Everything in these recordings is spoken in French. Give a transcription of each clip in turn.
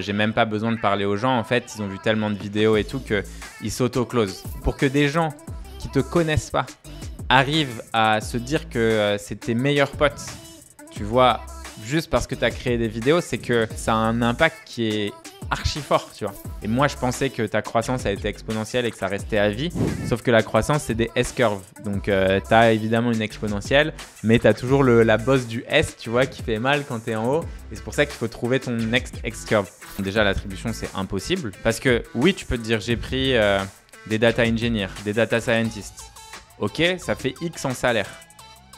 J'ai même pas besoin de parler aux gens, en fait, ils ont vu tellement de vidéos et tout qu'ils s'auto-closent. Pour que des gens qui te connaissent pas arrivent à se dire que euh, c'est tes meilleurs potes, tu vois, juste parce que tu as créé des vidéos, c'est que ça a un impact qui est archi fort, tu vois. Et moi, je pensais que ta croissance a été exponentielle et que ça restait à vie. Sauf que la croissance, c'est des S-curves. Donc, euh, tu as évidemment une exponentielle, mais tu as toujours la bosse du S, tu vois, qui fait mal quand tu es en haut. Et c'est pour ça qu'il faut trouver ton next s curve Déjà, l'attribution, c'est impossible. Parce que oui, tu peux te dire, j'ai pris euh, des data engineers, des data scientists. Ok, ça fait X en salaire.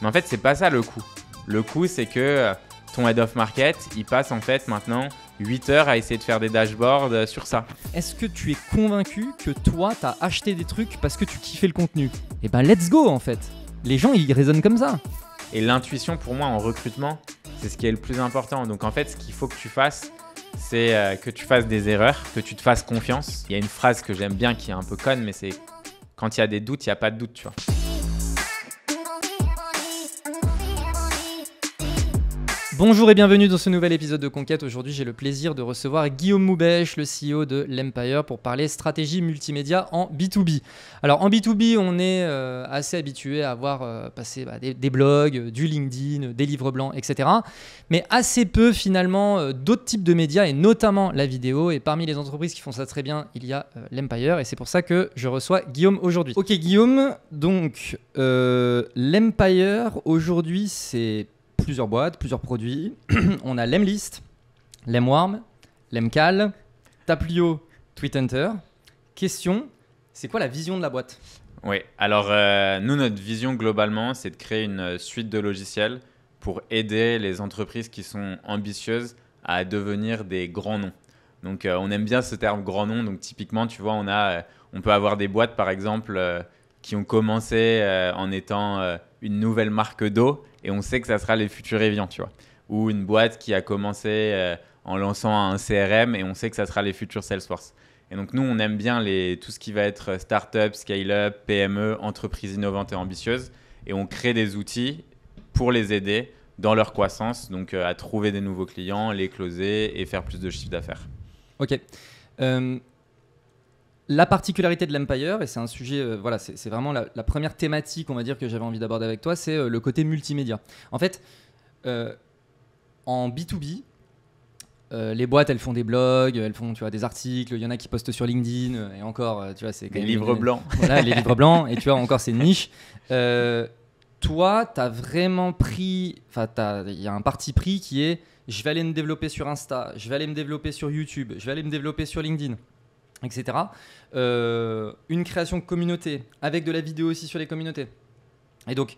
Mais en fait, c'est pas ça le coup. Le coup, c'est que euh, ton head of market, il passe en fait maintenant 8 heures à essayer de faire des dashboards euh, sur ça. Est-ce que tu es convaincu que toi, t'as acheté des trucs parce que tu kiffais le contenu Eh ben, let's go en fait. Les gens, ils raisonnent comme ça. Et l'intuition, pour moi, en recrutement, c'est ce qui est le plus important. Donc en fait, ce qu'il faut que tu fasses, c'est euh, que tu fasses des erreurs, que tu te fasses confiance. Il y a une phrase que j'aime bien qui est un peu conne, mais c'est quand il y a des doutes, il n'y a pas de doute, tu vois. Bonjour et bienvenue dans ce nouvel épisode de Conquête. Aujourd'hui, j'ai le plaisir de recevoir Guillaume Moubèche, le CEO de l'Empire, pour parler stratégie multimédia en B2B. Alors, en B2B, on est euh, assez habitué à avoir euh, passé bah, des, blogs, euh, du LinkedIn, des livres blancs, etc. Mais assez peu, finalement, d'autres types de médias, et notamment la vidéo. Et parmi les entreprises qui font ça très bien, il y a l'Empire. Et c'est pour ça que je reçois Guillaume aujourd'hui. Ok, Guillaume, donc l'Empire, aujourd'hui, c'est plusieurs boîtes, plusieurs produits. on a Lemlist, Lemwarm, Lemcal, Taplio, Tweetenter. Question, c'est quoi la vision de la boîte Oui, alors euh, nous, notre vision globalement, c'est de créer une suite de logiciels pour aider les entreprises qui sont ambitieuses à devenir des grands noms. Donc euh, on aime bien ce terme grand nom. Donc typiquement, tu vois, on, a, euh, on peut avoir des boîtes, par exemple, qui ont commencé en étant une nouvelle marque d'eau et on sait que ça sera les futurs Evian, tu vois. Ou une boîte qui a commencé euh, en lançant un CRM et on sait que ça sera les futurs Salesforce. Et donc nous, on aime bien les, tout ce qui va être euh, start scale-up, PME, entreprises innovantes et ambitieuses. Et on crée des outils pour les aider dans leur croissance, donc euh, à trouver des nouveaux clients, les closer et faire plus de chiffre d'affaires. Ok. Euh, la particularité de l'Empire, et c'est un sujet, euh, voilà, c'est vraiment la, première thématique, on va dire, que j'avais envie d'aborder avec toi, c'est euh, le côté multimédia. En fait, euh, en B2B, les boîtes, elles font des blogs, elles font tu vois, des articles, il y en a qui postent sur LinkedIn, et encore, tu vois, c'est. Les livres blancs. Voilà, les livres blancs, et tu vois, encore, c'est une niche. toi, tu as vraiment pris. Enfin, il y a un parti pris qui est je vais aller me développer sur Insta, je vais aller me développer sur YouTube, je vais aller me développer sur LinkedIn etc. Euh, une création communauté, avec de la vidéo aussi sur les communautés. Et donc,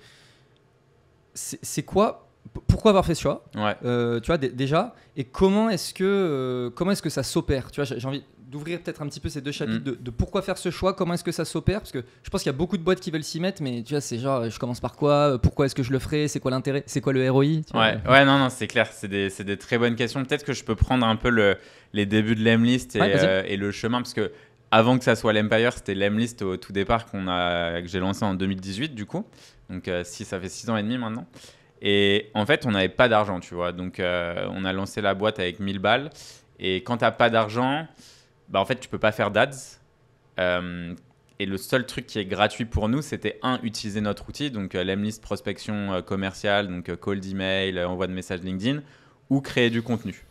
c'est quoi pourquoi avoir fait ce choix euh, Tu vois déjà, et comment est-ce que euh, comment est-ce que ça s'opère Tu vois, j'ai envie d'ouvrir peut-être un petit peu ces deux chapitres mm. de, pourquoi faire ce choix, comment est-ce que ça s'opère, parce que je pense qu'il y a beaucoup de boîtes qui veulent s'y mettre, mais tu vois, c'est genre, je commence par quoi, euh, pourquoi est-ce que je le ferai, c'est quoi l'intérêt, c'est quoi le ROI ouais. ouais, non, non, c'est clair, c'est des, des, très bonnes questions. Peut-être que je peux prendre un peu le, les débuts de l'Emlist et, euh, et le chemin, parce que avant que ça soit l'Empire, c'était l'M-List au tout départ qu'on a, que j'ai lancé en 2018 du coup. Donc euh, si ça fait 6 ans et demi maintenant. Et en fait, on n'avait pas d'argent, tu vois. Donc on a lancé la boîte avec 1000 balles. Et quand t'as pas d'argent, bah, en fait, tu peux pas faire d'ads. Euh, et le seul truc qui est gratuit pour nous, c'était un, utiliser notre outil, donc euh, l'Emlist prospection euh, commerciale, donc euh, cold email, envoi de message LinkedIn, ou créer du contenu.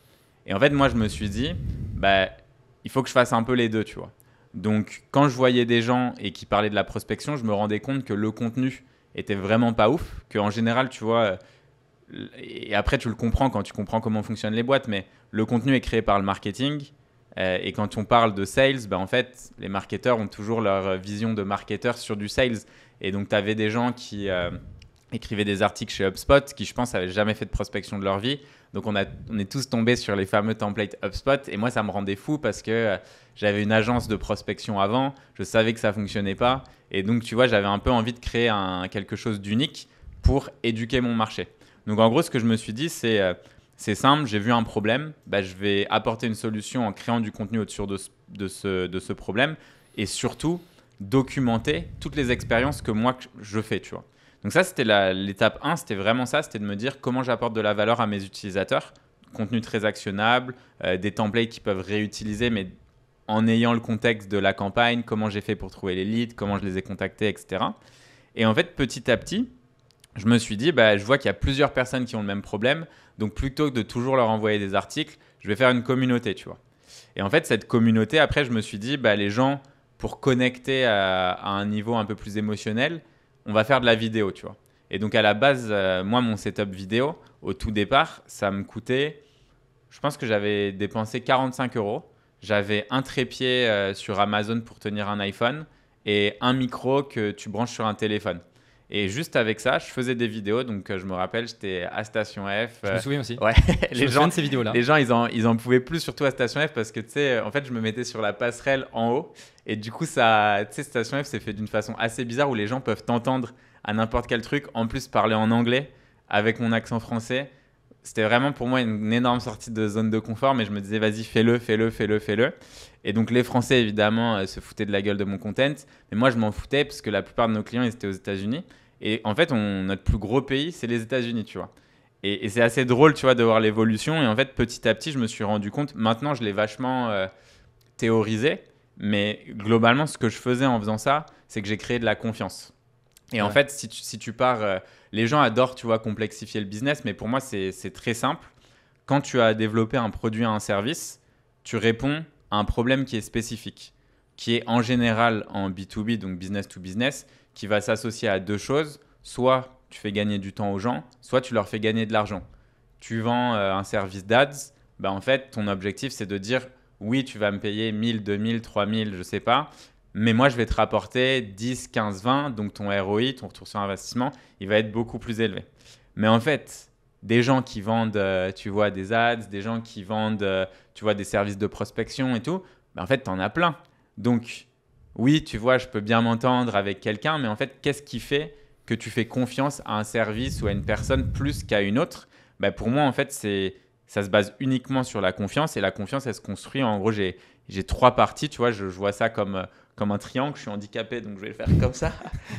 Et en fait, moi, je me suis dit, bah, il faut que je fasse un peu les deux, tu vois. Donc, quand je voyais des gens et qui parlaient de la prospection, je me rendais compte que le contenu était vraiment pas ouf, qu'en général, tu vois, et après, tu le comprends quand tu comprends comment fonctionnent les boîtes, mais le contenu est créé par le marketing, euh, et quand on parle de sales, ben, en fait, les marketeurs ont toujours leur euh, vision de marketeur sur du sales. Et donc, tu avais des gens qui euh, écrivaient des articles chez HubSpot qui, je pense, n'avaient jamais fait de prospection de leur vie. Donc, on, a, on est tous tombés sur les fameux templates HubSpot. Et moi, ça me rendait fou parce que j'avais une agence de prospection avant. Je savais que ça fonctionnait pas. Et donc, tu vois, j'avais un peu envie de créer un, quelque chose d'unique pour éduquer mon marché. Donc, en gros, ce que je me suis dit, c'est c'est simple, j'ai vu un problème, bah, je vais apporter une solution en créant du contenu autour de ce, de ce, problème et surtout documenter toutes les expériences que moi je fais, tu vois. Donc ça, c'était l'étape 1, c'était vraiment ça, c'était de me dire comment j'apporte de la valeur à mes utilisateurs, contenu très actionnable, euh, des templates qui peuvent réutiliser, mais en ayant le contexte de la campagne, comment j'ai fait pour trouver les leads, comment je les ai contactés, etc. Et en fait, petit à petit, je me suis dit, bah, je vois qu'il y a plusieurs personnes qui ont le même problème, donc plutôt que de toujours leur envoyer des articles, je vais faire une communauté, tu vois. Et en fait, cette communauté, après, je me suis dit, bah, les gens, pour connecter à, un niveau un peu plus émotionnel, on va faire de la vidéo, tu vois. Et donc, à la base, euh, moi, mon setup vidéo, au tout départ, ça me coûtait, je pense que j'avais dépensé 45 euros. J'avais un trépied euh, sur Amazon pour tenir un iPhone et un micro que tu branches sur un téléphone. Et juste avec ça, je faisais des vidéos. Donc, euh, je me rappelle, j'étais à Station F. Je me euh, souviens aussi. Ouais. les gens de ces vidéos-là. Les gens, ils en, pouvaient plus, surtout à Station F, parce que tu sais, euh, en fait, je me mettais sur la passerelle en haut. Et du coup, ça, tu Station F, c'est fait d'une façon assez bizarre où les gens peuvent t'entendre à n'importe quel truc. En plus, parler en anglais avec mon accent français c'était vraiment pour moi une, énorme sortie de zone de confort, mais je me disais, vas-y, fais-le, fais-le, fais-le, fais-le. Et donc, les Français, évidemment, euh, se foutaient de la gueule de mon content, mais moi, je m'en foutais parce que la plupart de nos clients, ils étaient aux États-Unis. Et en fait, on, notre plus gros pays, c'est les États-Unis, tu vois. Et, c'est assez drôle, tu vois, de voir l'évolution. Et en fait, petit à petit, je me suis rendu compte. Maintenant, je l'ai vachement euh, théorisé. Mais globalement, ce que je faisais en faisant ça, c'est que j'ai créé de la confiance. Et en fait, si tu, pars euh, les gens adorent, tu vois, complexifier le business, mais pour moi, c'est très simple. Quand tu as développé un produit un service, tu réponds à un problème qui est spécifique, qui est en général en B2B, donc business to business, qui va s'associer à deux choses. Soit tu fais gagner du temps aux gens, soit tu leur fais gagner de l'argent. Tu vends euh, un service d'ads, bah en fait, ton objectif, c'est de dire oui, tu vas me payer 1000, 2000, 3000, je sais pas, mais moi, je vais te rapporter 10, 15, 20, donc ton ROI, ton retour sur investissement, il va être beaucoup plus élevé. Mais en fait, des gens qui vendent, euh, tu vois, des ads, des gens qui vendent, euh, tu vois, des services de prospection et tout, ben, en fait, tu en as plein. Donc, oui, tu vois, je peux bien m'entendre avec quelqu'un, mais en fait, qu'est-ce qui fait que tu fais confiance à un service ou à une personne plus qu'à une autre ben, Pour moi, en fait, c'est ça se base uniquement sur la confiance et la confiance, elle se construit. En gros, j'ai trois parties, tu vois, je vois ça comme euh, comme un triangle, je suis handicapé, donc je vais le faire comme ça.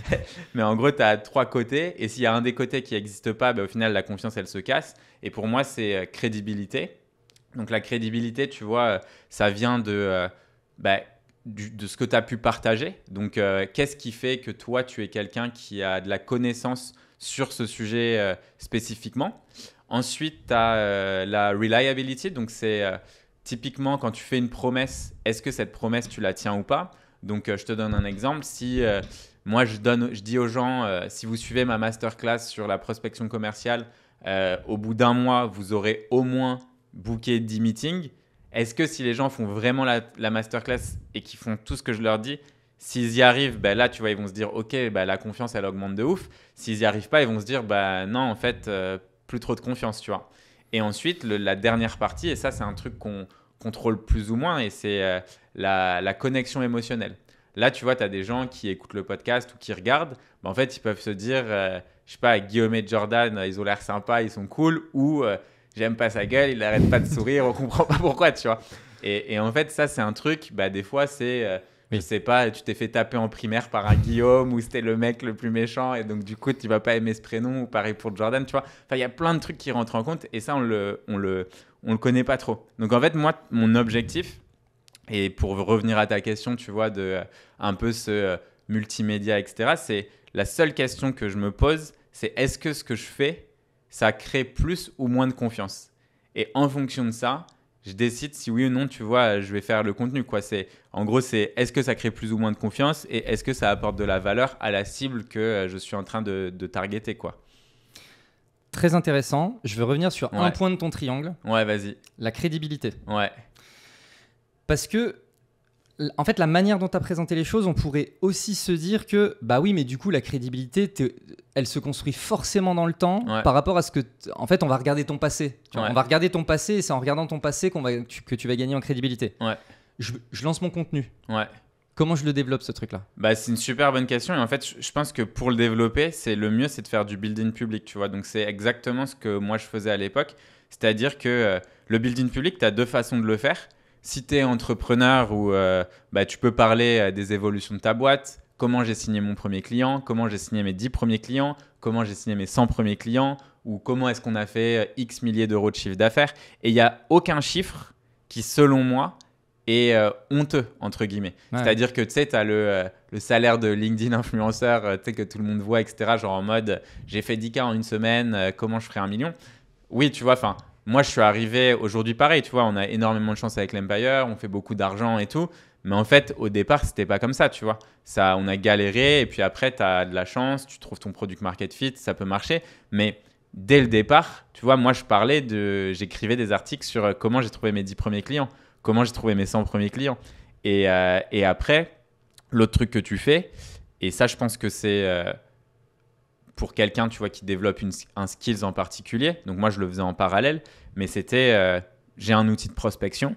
Mais en gros, tu as trois côtés, et s'il y a un des côtés qui n'existe pas, ben, au final, la confiance, elle se casse. Et pour moi, c'est euh, crédibilité. Donc la crédibilité, tu vois, euh, ça vient de, euh, ben, de ce que tu as pu partager. Donc qu'est-ce qui fait que toi, tu es quelqu'un qui a de la connaissance sur ce sujet spécifiquement Ensuite, tu as la reliability, donc c'est typiquement quand tu fais une promesse, est-ce que cette promesse, tu la tiens ou pas donc, euh, je te donne un exemple. Si euh, moi, je, donne, je dis aux gens, euh, si vous suivez ma masterclass sur la prospection commerciale, au bout d'un mois, vous aurez au moins booké 10 meetings. Est-ce que si les gens font vraiment la, masterclass et qu'ils font tout ce que je leur dis, s'ils y arrivent, ben là, tu vois, ils vont se dire, OK, bah, la confiance, elle augmente de ouf. S'ils n'y arrivent pas, ils vont se dire, bah, non, en fait, plus trop de confiance, tu vois. Et ensuite, la dernière partie, et ça, c'est un truc qu'on contrôle plus ou moins, et c'est la, connexion émotionnelle. Là, tu vois, tu as des gens qui écoutent le podcast ou qui regardent, en fait, ils peuvent se dire, euh, je sais pas, Guillaume et Jordan, euh, ils ont l'air sympas, ils sont cool, ou euh, j'aime pas sa gueule, il arrête pas de sourire, on comprend pas pourquoi, tu vois. Et, en fait, ça, c'est un truc, bah, des fois, c'est, euh, je sais pas, tu t'es fait taper en primaire par un Guillaume, ou c'était le mec le plus méchant, et donc du coup, tu vas pas aimer ce prénom, ou pareil pour Jordan, tu vois. Enfin, il y a plein de trucs qui rentrent en compte, et ça, on le, on le, on le connaît pas trop. Donc en fait, moi, mon objectif, et pour revenir à ta question, tu vois, de euh, un peu ce euh, multimédia, etc., c'est la seule question que je me pose, c'est est-ce que ce que je fais, ça crée plus ou moins de confiance Et en fonction de ça, je décide si oui ou non, tu vois, je vais faire le contenu. Quoi. C'est, en gros, c'est est-ce que ça crée plus ou moins de confiance et est-ce que ça apporte de la valeur à la cible que euh, je suis en train de, targeter quoi. Très intéressant. Je veux revenir sur un point de ton triangle. Ouais, vas-y. La crédibilité. Ouais. Parce que, en fait, la manière dont tu as présenté les choses, on pourrait aussi se dire que, bah oui, mais du coup, la crédibilité, elle se construit forcément dans le temps par rapport à ce que. En fait, on va regarder ton passé. Tu On va regarder ton passé et c'est en regardant ton passé qu'on va, que tu vas gagner en crédibilité. Ouais. Je, lance mon contenu. Ouais. Comment je le développe ce truc-là bah, C'est une super bonne question et en fait je pense que pour le développer, c'est le mieux c'est de faire du building public, tu vois. Donc c'est exactement ce que moi je faisais à l'époque, c'est-à-dire que euh, le building public, tu as deux façons de le faire si tu es entrepreneur ou euh, bah, tu peux parler euh, des évolutions de ta boîte, comment j'ai signé mon premier client, comment j'ai signé mes dix premiers clients, comment j'ai signé mes 100 premiers clients, ou comment est-ce qu'on a fait euh, X milliers d'euros de chiffre d'affaires. Et il n'y a aucun chiffre qui, selon moi, est honteux, entre guillemets. C'est-à-dire que tu sais, tu as le, salaire de LinkedIn influenceur que tout le monde voit, etc. Genre en mode, j'ai fait 10K en une semaine, comment je ferai un million Oui, tu vois, enfin, moi, je suis arrivé aujourd'hui pareil, tu vois, on a énormément de chance avec l'Empire, on fait beaucoup d'argent et tout. Mais en fait, au départ, c'était pas comme ça, tu vois. Ça, on a galéré et puis après, tu as de la chance, tu trouves ton product market fit, ça peut marcher. Mais dès le départ, tu vois, moi, je parlais de. J'écrivais des articles sur euh, comment j'ai trouvé mes 10 premiers clients, comment j'ai trouvé mes 100 premiers clients. Euh, et, après, l'autre truc que tu fais, et ça, je pense que c'est. Euh, pour quelqu'un, tu vois, qui développe un skills en particulier. Donc moi, je le faisais en parallèle, mais c'était euh, j'ai un outil de prospection.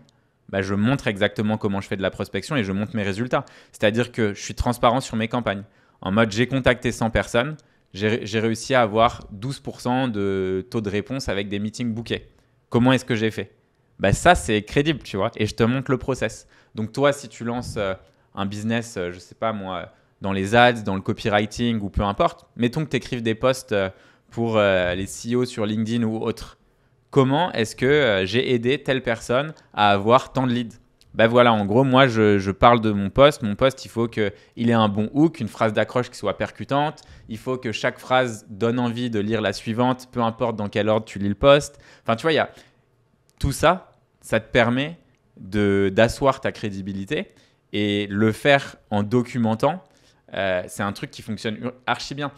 Bah, je montre exactement comment je fais de la prospection et je montre mes résultats. C'est-à-dire que je suis transparent sur mes campagnes. En mode, j'ai contacté 100 personnes, j'ai réussi à avoir 12% de taux de réponse avec des meetings bouquets. Comment est-ce que j'ai fait bah, Ça, c'est crédible, tu vois, et je te montre le process. Donc toi, si tu lances euh, un business, euh, je sais pas moi, dans les ads, dans le copywriting ou peu importe. Mettons que tu écrives des posts euh, pour euh, les CEO sur LinkedIn ou autre. Comment est-ce que euh, j'ai aidé telle personne à avoir tant de leads ben voilà, en gros, moi, je, je, parle de mon poste. Mon poste, il faut qu'il ait un bon hook, une phrase d'accroche qui soit percutante. Il faut que chaque phrase donne envie de lire la suivante, peu importe dans quel ordre tu lis le poste. Enfin, tu vois, il y a tout ça, ça te permet d'asseoir ta crédibilité et le faire en documentant, euh, c'est un truc qui fonctionne archi bien.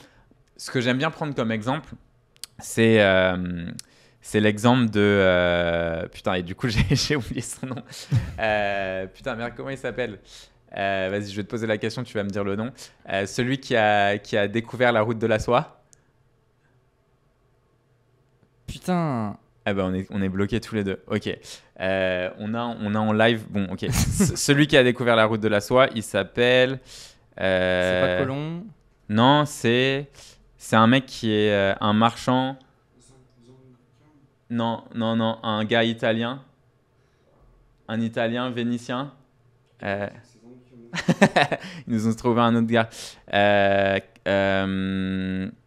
Ce que j'aime bien prendre comme exemple, c'est euh, l'exemple de euh, putain et du coup j'ai oublié son nom. putain merde comment il s'appelle Vas-y je vais te poser la question, tu vas me dire le nom. celui qui a qui a découvert la route de la soie. Putain. Ah bah, on est, on est bloqués tous les deux. Ok. on, a, on a en live. Bon, ok. celui qui a découvert la route de la soie, il s'appelle. C'est pas euh, Colomb Non, c'est c'est un mec qui est euh, un marchand. Non, non, non, un gars italien. Un italien vénitien. Euh, Ils nous ont trouvé un autre gars.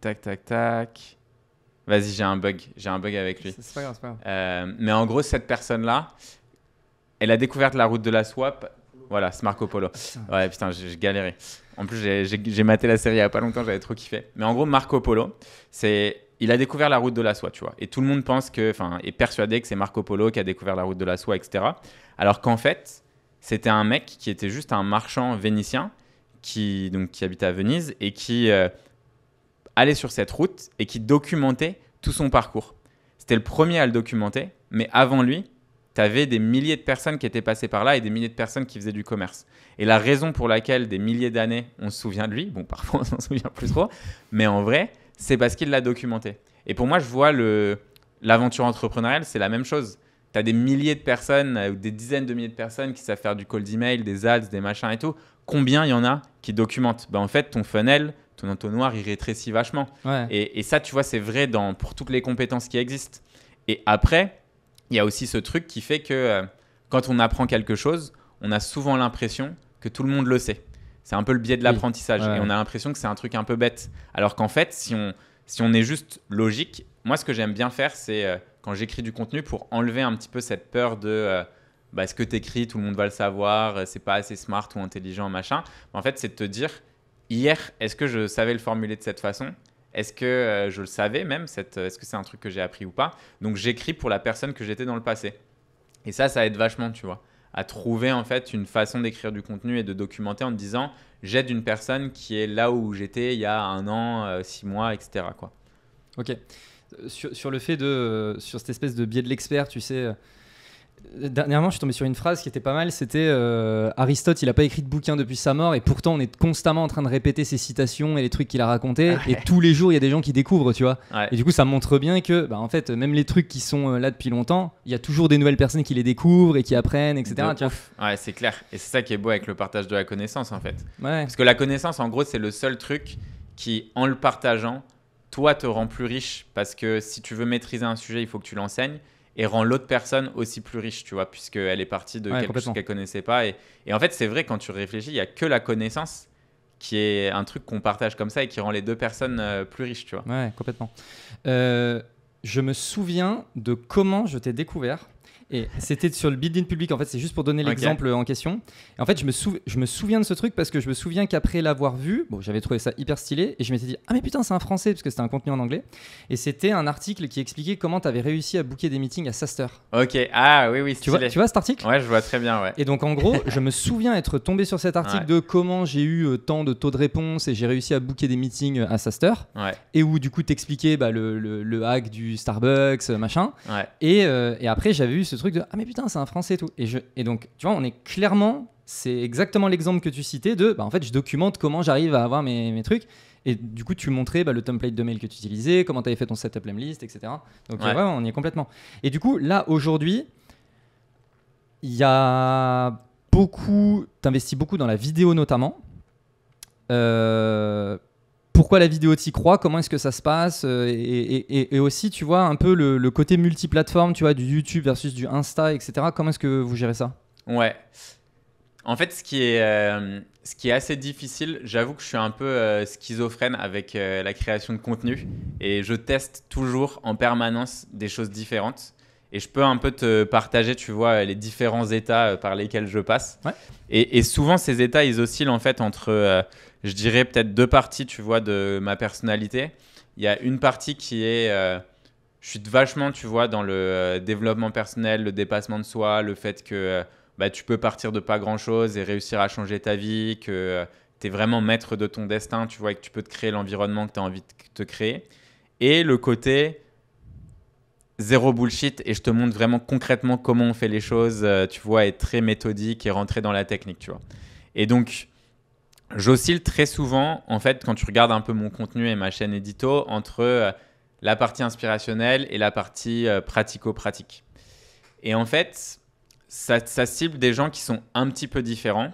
Tac, tac, tac. Vas-y, j'ai un bug. J'ai un bug avec lui. mais en gros, cette personne-là, elle a découvert la route de la soie voilà, c'est Marco Polo. Ouais, putain, j'ai galéré. En plus, j'ai maté la série il n'y a pas longtemps, j'avais trop kiffé. Mais en gros, Marco Polo, c'est il a découvert la route de la soie, tu vois. Et tout le monde pense que, enfin, est persuadé que c'est Marco Polo qui a découvert la route de la soie, etc. Alors qu'en fait, c'était un mec qui était juste un marchand vénitien qui, donc, qui habitait à Venise et qui euh, allait sur cette route et qui documentait tout son parcours. C'était le premier à le documenter, mais avant lui, tu avais des milliers de personnes qui étaient passées par là et des milliers de personnes qui faisaient du commerce. Et la raison pour laquelle des milliers d'années, on se souvient de lui, bon, parfois on s'en souvient plus trop, mais en vrai, c'est parce qu'il l'a documenté. Et pour moi, je vois l'aventure entrepreneuriale, c'est la même chose. Tu as des milliers de personnes, euh, ou des dizaines de milliers de personnes qui savent faire du cold email, des ads, des machins et tout. Combien il y en a qui documentent ben, En fait, ton funnel, ton entonnoir, il rétrécit vachement. Et, ça, tu vois, c'est vrai dans, pour toutes les compétences qui existent. Et après, il y a aussi ce truc qui fait que euh, quand on apprend quelque chose, on a souvent l'impression que tout le monde le sait. C'est un peu le biais de l'apprentissage. Et on a l'impression que c'est un truc un peu bête. Alors qu'en fait, si on, si on est juste logique, moi, ce que j'aime bien faire, c'est euh, quand j'écris du contenu pour enlever un petit peu cette peur de euh, bah, ce que tu écris, tout le monde va le savoir, c'est pas assez smart ou intelligent, machin. en fait, c'est de te dire hier, est-ce que je savais le formuler de cette façon est-ce que euh, je le savais même euh, Est-ce que c'est un truc que j'ai appris ou pas Donc j'écris pour la personne que j'étais dans le passé. Et ça, ça aide vachement, tu vois, à trouver en fait une façon d'écrire du contenu et de documenter en te disant j'aide une personne qui est là où j'étais il y a un an, euh, six mois, etc. Quoi. Ok. sur, le fait de, sur cette espèce de biais de l'expert, tu sais, Dernièrement, je suis tombé sur une phrase qui était pas mal. C'était euh, Aristote, il n'a pas écrit de bouquin depuis sa mort, et pourtant on est constamment en train de répéter ses citations et les trucs qu'il a racontés. Ah et tous les jours, il y a des gens qui découvrent, tu vois. Et du coup, ça montre bien que, bah, en fait, même les trucs qui sont euh, là depuis longtemps, il y a toujours des nouvelles personnes qui les découvrent et qui apprennent, etc. Ouais, c'est clair. Et c'est ça qui est beau avec le partage de la connaissance, en fait. Parce que la connaissance, en gros, c'est le seul truc qui, en le partageant, toi, te rend plus riche. Parce que si tu veux maîtriser un sujet, il faut que tu l'enseignes et rend l'autre personne aussi plus riche, tu vois, puisqu'elle est partie de quelque chose qu'elle connaissait pas. Et, en fait, c'est vrai, quand tu réfléchis, il n'y a que la connaissance qui est un truc qu'on partage comme ça et qui rend les deux personnes euh, plus riches, tu vois. Ouais, complètement. Euh, je me souviens de comment je t'ai découvert. Et c'était sur le building public, en fait, c'est juste pour donner l'exemple en question. Et en fait, je me, je me souviens de ce truc parce que je me souviens qu'après l'avoir vu, bon, j'avais trouvé ça hyper stylé et je m'étais dit, ah mais putain, c'est un français, parce que c'était un contenu en anglais. Et c'était un article qui expliquait comment tu avais réussi à booker des meetings à Saster. Ok, ah oui, oui, tu vois, tu vois cet article Ouais, je vois très bien, ouais. Et donc, en gros, je me souviens être tombé sur cet article de comment j'ai eu euh, tant de taux de réponse et j'ai réussi à booker des meetings euh, à Saster. Ouais. Et où, du coup, t'expliquais bah, le, hack du Starbucks, euh, machin. Ouais. Et, et après, j'avais ce truc de Ah, mais putain, c'est un français et tout. Et, je, et donc, tu vois, on est clairement, c'est exactement l'exemple que tu citais de bah, En fait, je documente comment j'arrive à avoir mes, mes, trucs. Et du coup, tu montrais bah, le template de mail que tu utilisais, comment tu avais fait ton setup list, etc. Donc, ouais. on y est complètement. Et du coup, là, aujourd'hui, il y a beaucoup, tu beaucoup dans la vidéo notamment. Euh, pourquoi la vidéo t'y croit, comment est-ce que ça se passe, euh, et, aussi, tu vois, un peu le, côté multiplateforme, tu vois, du YouTube versus du Insta, etc. Comment est-ce que vous gérez ça Ouais. En fait, ce qui est, euh, ce qui est assez difficile, j'avoue que je suis un peu euh, schizophrène avec la création de contenu et je teste toujours en permanence des choses différentes. Et je peux un peu te partager, tu vois, les différents états par lesquels je passe. Ouais. Et, et, souvent, ces états, ils oscillent en fait entre je dirais peut-être deux parties, tu vois, de ma personnalité. Il y a une partie qui est, euh, je suis vachement, tu vois, dans le euh, développement personnel, le dépassement de soi, le fait que euh, bah, tu peux partir de pas grand-chose et réussir à changer ta vie, que tu es vraiment maître de ton destin, tu vois, et que tu peux te créer l'environnement que tu as envie de te créer. Et le côté zéro bullshit et je te montre vraiment concrètement comment on fait les choses, tu vois, être très méthodique et rentrer dans la technique, tu vois. Et donc, J'oscille très souvent, en fait, quand tu regardes un peu mon contenu et ma chaîne édito, entre euh, la partie inspirationnelle et la partie euh, pratico-pratique. Et en fait, ça, cible des gens qui sont un petit peu différents.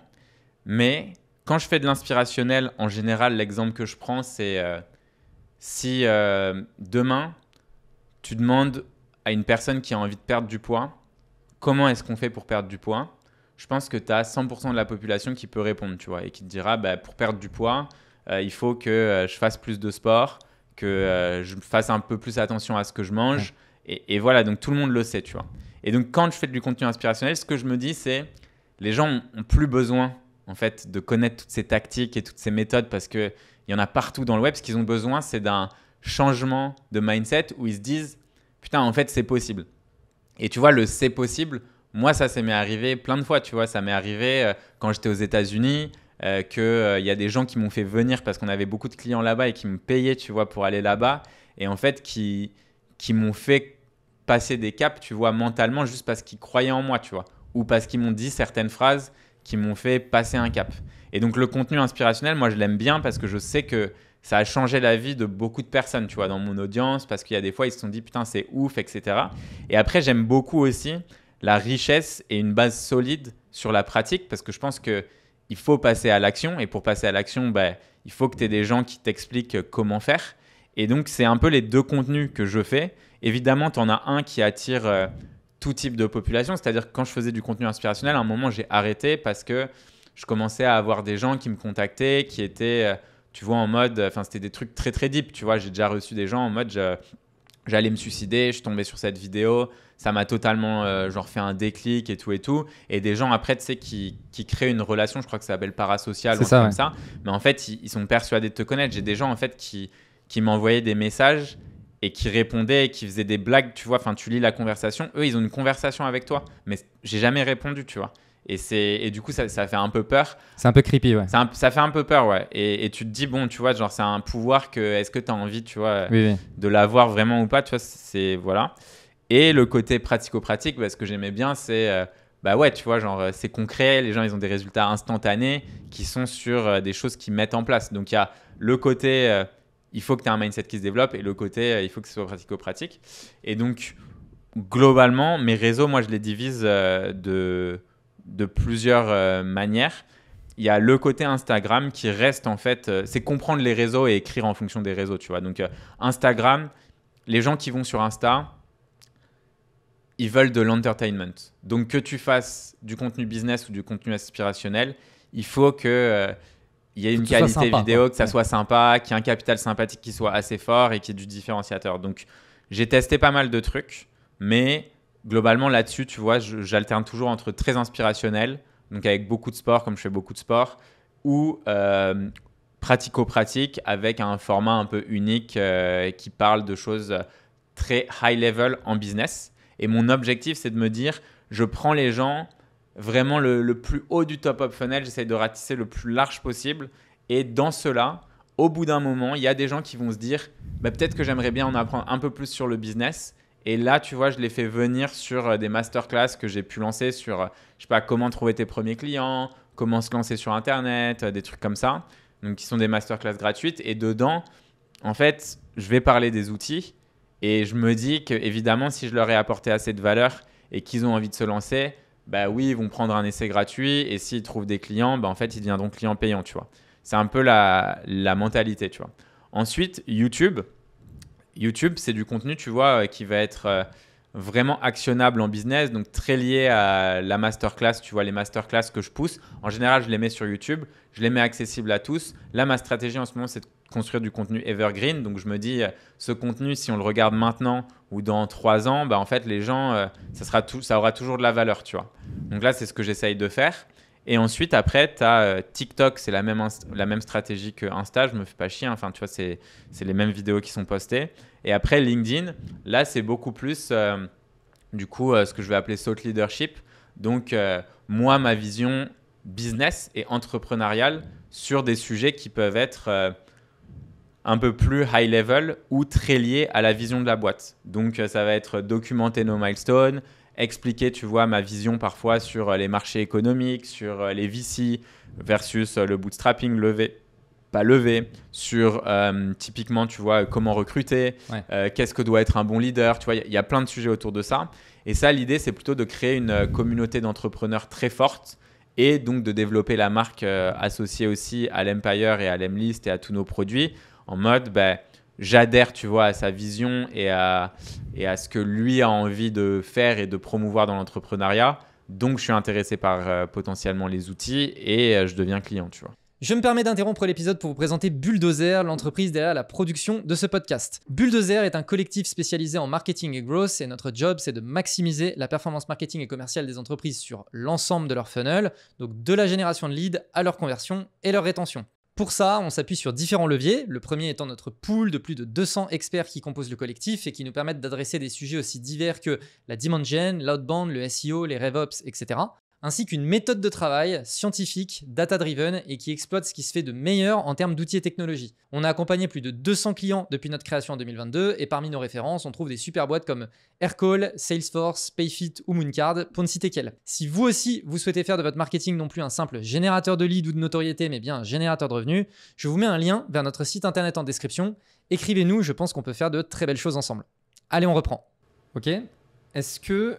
Mais quand je fais de l'inspirationnel, en général, l'exemple que je prends, c'est euh, si demain, tu demandes à une personne qui a envie de perdre du poids, comment est-ce qu'on fait pour perdre du poids je pense que tu as 100% de la population qui peut répondre, tu vois, et qui te dira, bah, pour perdre du poids, euh, il faut que euh, je fasse plus de sport, que euh, je fasse un peu plus attention à ce que je mange. Et, voilà, donc tout le monde le sait, tu vois. Et donc quand je fais du contenu inspirationnel, ce que je me dis, c'est les gens ont, plus besoin, en fait, de connaître toutes ces tactiques et toutes ces méthodes parce qu'il y en a partout dans le web. Ce qu'ils ont besoin, c'est d'un changement de mindset où ils se disent, putain, en fait, c'est possible. Et tu vois, le c'est possible, moi, ça, ça m'est arrivé plein de fois, tu vois. Ça m'est arrivé euh, quand j'étais aux États-Unis, euh, qu'il euh, y a des gens qui m'ont fait venir parce qu'on avait beaucoup de clients là-bas et qui me payaient, tu vois, pour aller là-bas. Et en fait, qui, qui m'ont fait passer des caps, tu vois, mentalement, juste parce qu'ils croyaient en moi, tu vois. Ou parce qu'ils m'ont dit certaines phrases qui m'ont fait passer un cap. Et donc, le contenu inspirationnel, moi, je l'aime bien parce que je sais que ça a changé la vie de beaucoup de personnes, tu vois, dans mon audience, parce qu'il y a des fois, ils se sont dit, putain, c'est ouf, etc. Et après, j'aime beaucoup aussi la richesse et une base solide sur la pratique parce que je pense que il faut passer à l'action et pour passer à l'action, bah, il faut que tu aies des gens qui t'expliquent comment faire. Et donc, c'est un peu les deux contenus que je fais. Évidemment, tu en as un qui attire euh, tout type de population. C'est-à-dire que quand je faisais du contenu inspirationnel, à un moment, j'ai arrêté parce que je commençais à avoir des gens qui me contactaient, qui étaient, euh, tu vois, en mode, enfin, c'était des trucs très, très deep. Tu vois, j'ai déjà reçu des gens en mode, j'allais me suicider, je tombais sur cette vidéo, ça m'a totalement euh, genre fait un déclic et tout et tout. Et des gens après, tu sais, qui, qui créent une relation, je crois que ça s'appelle parasocial ou comme ça. Mais en fait, ils, sont persuadés de te connaître. J'ai des gens en fait qui, qui m'envoyaient des messages et qui répondaient et qui faisaient des blagues, tu vois. Enfin, tu lis la conversation, eux, ils ont une conversation avec toi. Mais j'ai jamais répondu, tu vois. Et, et du coup, ça, ça, fait un peu peur. C'est un peu creepy, ouais. ça fait un peu peur, ouais. Et, et, tu te dis, bon, tu vois, genre, c'est un pouvoir que est-ce que tu as envie, tu vois, de l'avoir vraiment ou pas, tu vois, c'est. Voilà. Et le côté pratico-pratique, bah, ce que j'aimais bien, c'est euh, bah ouais, tu vois, genre euh, c'est concret, les gens ils ont des résultats instantanés qui sont sur euh, des choses qu'ils mettent en place. Donc il y a le côté il faut que tu aies un mindset qui se développe et le côté il faut que ce soit pratico-pratique. Et donc globalement, mes réseaux, moi je les divise de, de plusieurs manières. Il y a le côté Instagram qui reste en fait, c'est comprendre les réseaux et écrire en fonction des réseaux, tu vois. Donc Instagram, les gens qui vont sur Insta, ils veulent de l'entertainment. Donc que tu fasses du contenu business ou du contenu aspirationnel, il faut que euh, il y ait une qualité vidéo, que ça soit sympa, qu'il y ait un capital sympathique qui soit assez fort et qu'il y ait du différenciateur. Donc j'ai testé pas mal de trucs, mais globalement là-dessus, tu vois, j'alterne toujours entre très inspirationnel, donc avec beaucoup de sport, comme je fais beaucoup de sport, ou euh, pratico-pratique avec un format un peu unique euh, qui parle de choses très high level en business. Et mon objectif, c'est de me dire, je prends les gens vraiment le, plus haut du top-up funnel, j'essaie de ratisser le plus large possible. Et dans cela, au bout d'un moment, il y a des gens qui vont se dire, bah, peut-être que j'aimerais bien en apprendre un peu plus sur le business. Et là, tu vois, je les fais venir sur euh, des masterclass que j'ai pu lancer sur, euh, je sais pas, comment trouver tes premiers clients, comment se lancer sur Internet, euh, des trucs comme ça. Donc, qui sont des masterclass gratuites. Et dedans, en fait, je vais parler des outils, et je me dis que évidemment, si je leur ai apporté assez de valeur et qu'ils ont envie de se lancer, bah oui, ils vont prendre un essai gratuit et s'ils trouvent des clients, bah en fait, ils deviendront clients payants, tu vois. C'est un peu la, la, mentalité, tu vois. Ensuite, YouTube. YouTube, c'est du contenu, tu vois, euh, qui va être euh, vraiment actionnable en business, donc très lié à la masterclass, tu vois, les masterclass que je pousse. En général, je les mets sur YouTube, je les mets accessibles à tous. Là, ma stratégie en ce moment, c'est de construire du contenu evergreen. Donc, je me dis, euh, ce contenu, si on le regarde maintenant ou dans trois ans, bah, en fait, les gens, euh, ça, sera tout, ça aura toujours de la valeur, tu vois. Donc là, c'est ce que j'essaye de faire. Et ensuite, après, tu as euh, TikTok, c'est la même, la même stratégie que Insta, je me fais pas chier. Hein. Enfin, tu vois, c'est les mêmes vidéos qui sont postées. Et après, LinkedIn, là, c'est beaucoup plus, euh, du coup, euh, ce que je vais appeler thought leadership. Donc, euh, moi, ma vision business et entrepreneuriale sur des sujets qui peuvent être un peu plus high level ou très liés à la vision de la boîte. Donc, ça va être documenter nos milestones, expliquer, tu vois, ma vision parfois sur les marchés économiques, sur les VC versus le bootstrapping, levé pas lever, sur euh, typiquement, tu vois, comment recruter, euh, qu'est-ce que doit être un bon leader, tu vois, il y, a plein de sujets autour de ça. Et ça, l'idée, c'est plutôt de créer une euh, communauté d'entrepreneurs très forte et donc de développer la marque associée aussi à l'Empire et à l'Emlist et à tous nos produits en mode, ben j'adhère, tu vois, à sa vision et à, et à ce que lui a envie de faire et de promouvoir dans l'entrepreneuriat. Donc, je suis intéressé par potentiellement les outils et je deviens client, tu vois. Je me permets d'interrompre l'épisode pour vous présenter Bulldozer, l'entreprise derrière la production de ce podcast. Bulldozer est un collectif spécialisé en marketing et growth et notre job c'est de maximiser la performance marketing et commerciale des entreprises sur l'ensemble de leur funnel, donc de la génération de leads à leur conversion et leur rétention. Pour ça, on s'appuie sur différents leviers, le premier étant notre pool de plus de 200 experts qui composent le collectif et qui nous permettent d'adresser des sujets aussi divers que la demand gen, l'outbound, le SEO, les RevOps, etc ainsi qu'une méthode de travail scientifique, data-driven et qui exploite ce qui se fait de meilleur en termes d'outils et technologies. On a accompagné plus de 200 clients depuis notre création en 2022 et parmi nos références, on trouve des super boîtes comme Aircall, Salesforce, Payfit ou Mooncard, pour ne citer qu'elles. Si vous aussi, vous souhaitez faire de votre marketing non plus un simple générateur de leads ou de notoriété, mais bien un générateur de revenus, je vous mets un lien vers notre site internet en description. Écrivez-nous, je pense qu'on peut faire de très belles choses ensemble. Allez, on reprend. Ok Est-ce que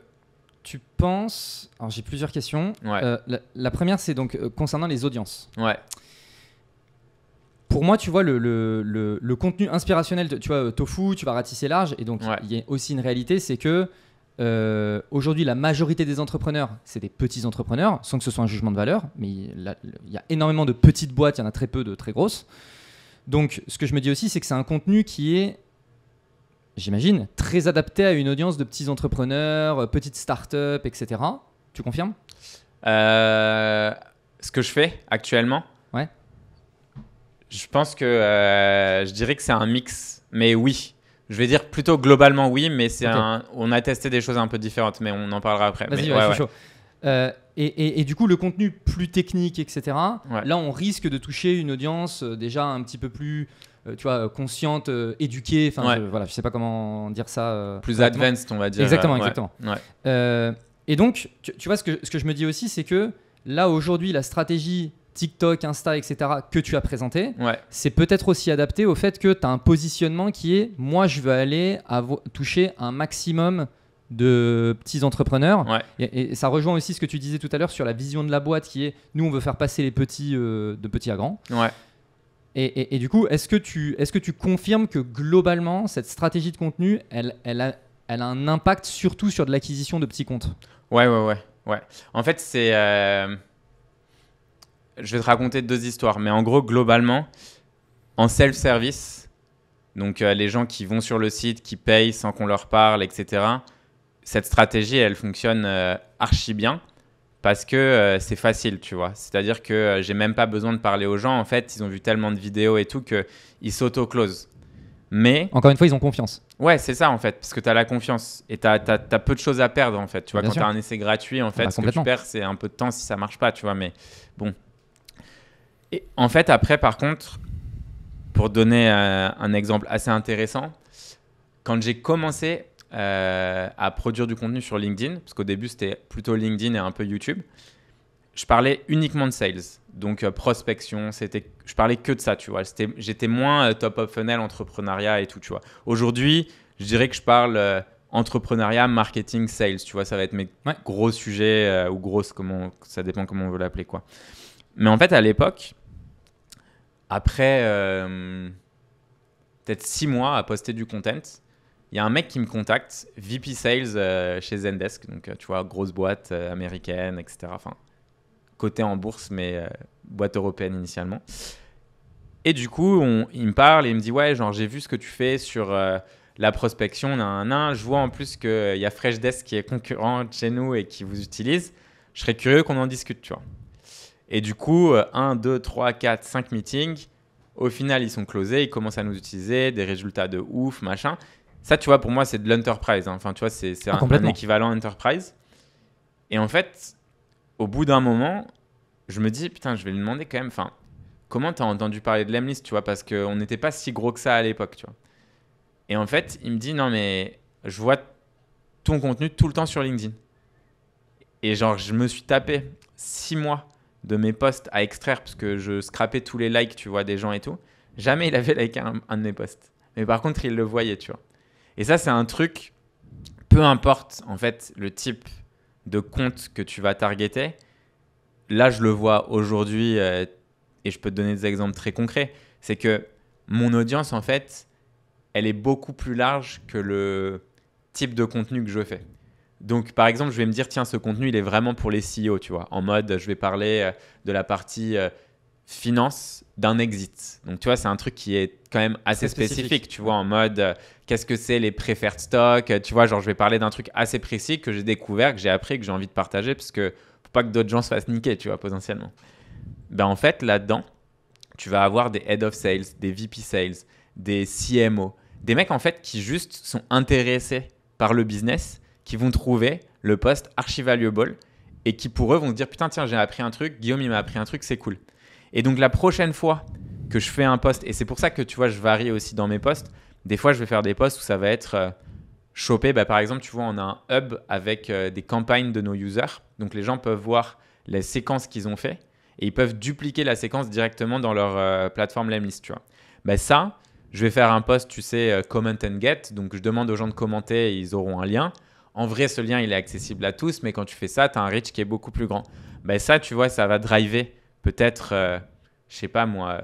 tu penses. Alors, j'ai plusieurs questions. Euh, la, première, c'est donc euh, concernant les audiences. Pour moi, tu vois, le, contenu inspirationnel, tu vois, euh, Tofu, tu vas ratisser large. Et donc, il y a aussi une réalité, c'est que aujourd'hui, la majorité des entrepreneurs, c'est des petits entrepreneurs, sans que ce soit un jugement de valeur, mais il y a énormément de petites boîtes, il y en a très peu de très grosses. Donc, ce que je me dis aussi, c'est que c'est un contenu qui est j'imagine, très adapté à une audience de petits entrepreneurs, euh, petites startups, etc. Tu confirmes euh, Ce que je fais actuellement Ouais. Je pense que euh, je dirais que c'est un mix, mais oui. Je vais dire plutôt globalement oui, mais c'est un, on a testé des choses un peu différentes, mais on en parlera après. Vas-y, ouais, Chaud. et, et, et, du coup, le contenu plus technique, etc. Là, on risque de toucher une audience déjà un petit peu plus euh, tu vois, consciente, euh, éduquée. Enfin, voilà, je sais pas comment dire ça. Euh, Plus advanced, on va dire. Exactement, exactement. et donc, tu, vois, ce que, ce que je me dis aussi, c'est que là aujourd'hui, la stratégie TikTok, Insta, etc., que tu as présenté, c'est peut-être aussi adapté au fait que tu as un positionnement qui est moi, je veux aller toucher un maximum de petits entrepreneurs. Et, ça rejoint aussi ce que tu disais tout à l'heure sur la vision de la boîte qui est nous, on veut faire passer les petits de petits à grands. Et, du coup, est-ce que, tu, est que tu confirmes que globalement, cette stratégie de contenu, elle, elle, a, elle a un impact surtout sur de l'acquisition de petits comptes Ouais, ouais, ouais. ouais. En fait, c'est. Euh, je vais te raconter deux histoires, mais en gros, globalement, en self-service, donc euh, les gens qui vont sur le site, qui payent sans qu'on leur parle, etc., cette stratégie, elle fonctionne euh, archi bien parce que euh, c'est facile, tu vois. C'est-à-dire que euh, j'ai même pas besoin de parler aux gens. En fait, ils ont vu tellement de vidéos et tout qu'ils s'auto-closent. Mais. Encore une fois, ils ont confiance. Ouais, c'est ça en fait, parce que tu as la confiance et tu as, peu de choses à perdre en fait. Tu vois, quand tu as un essai gratuit, en ah fait, bah, ce que tu perds, c'est un peu de temps si ça marche pas, tu vois. Mais bon. Et en fait, après, par contre, pour donner euh, un exemple assez intéressant, quand j'ai commencé, euh, à produire du contenu sur LinkedIn, parce qu'au début c'était plutôt LinkedIn et un peu YouTube. Je parlais uniquement de sales, donc euh, prospection, c'était, je parlais que de ça, tu vois. j'étais moins euh, top of funnel, entrepreneuriat et tout, tu vois. Aujourd'hui, je dirais que je parle entrepreneuriat, marketing, sales, tu vois, ça va être mes gros sujets ou grosses, comment, ça dépend comment on veut l'appeler, quoi. Mais en fait, à l'époque, après peut-être six mois à poster du content, il y a un mec qui me contacte, VP Sales euh, chez Zendesk, donc euh, tu vois, grosse boîte euh, américaine, etc. Enfin, côté en bourse, mais boîte européenne initialement. Et du coup, il me parle et il me dit Ouais, genre, j'ai vu ce que tu fais sur la prospection, un, nan. je vois en plus qu'il y a Freshdesk qui est concurrent chez nous et qui vous utilise. Je serais curieux qu'on en discute, tu vois. Et du coup, 1, 2, 3, 4, 5 meetings. Au final, ils sont closés, ils commencent à nous utiliser, des résultats de ouf, machin. Ça, tu vois, pour moi, c'est de l'enterprise. Hein. Enfin, tu vois, c'est ah, un, équivalent enterprise. Et en fait, au bout d'un moment, je me dis, putain, je vais lui demander quand même, enfin, comment t'as entendu parler de l'Emlist, tu vois, parce qu'on n'était pas si gros que ça à l'époque, tu vois. Et en fait, il me dit, non, mais je vois ton contenu tout le temps sur LinkedIn. Et genre, je me suis tapé six mois de mes posts à extraire parce que je scrapais tous les likes, tu vois, des gens et tout. Jamais il avait liké un, un de mes posts. Mais par contre, il le voyait, tu vois. Et ça, c'est un truc, peu importe en fait le type de compte que tu vas targeter. Là, je le vois aujourd'hui euh, et je peux te donner des exemples très concrets. C'est que mon audience, en fait, elle est beaucoup plus large que le type de contenu que je fais. Donc, par exemple, je vais me dire, tiens, ce contenu, il est vraiment pour les CEO, tu vois. En mode, je vais parler euh, de la partie euh, finance d'un exit. Donc tu vois, c'est un truc qui est quand même assez spécifique. tu vois, en mode euh, qu'est-ce que c'est les preferred stock, euh, tu vois, genre je vais parler d'un truc assez précis que j'ai découvert, que j'ai appris, que j'ai envie de partager, parce que pour pas que d'autres gens se fassent niquer, tu vois, potentiellement. Ben en fait, là-dedans, tu vas avoir des head of sales, des VP sales, des CMO, des mecs en fait qui juste sont intéressés par le business, qui vont trouver le poste archi valuable et qui pour eux vont se dire putain tiens j'ai appris un truc, Guillaume il m'a appris un truc, c'est cool. Et donc la prochaine fois que je fais un poste et c'est pour ça que tu vois, je varie aussi dans mes postes, des fois je vais faire des postes où ça va être euh, chopé. Bah, par exemple, tu vois, on a un hub avec euh, des campagnes de nos users. Donc les gens peuvent voir les séquences qu'ils ont fait et ils peuvent dupliquer la séquence directement dans leur euh, plateforme Lemlist, tu vois. Bah, ça, je vais faire un post, tu sais, comment and get. Donc je demande aux gens de commenter et ils auront un lien. En vrai, ce lien, il est accessible à tous, mais quand tu fais ça, tu as un reach qui est beaucoup plus grand. Ben ça, tu vois, ça va driver peut-être, je euh, je sais pas moi,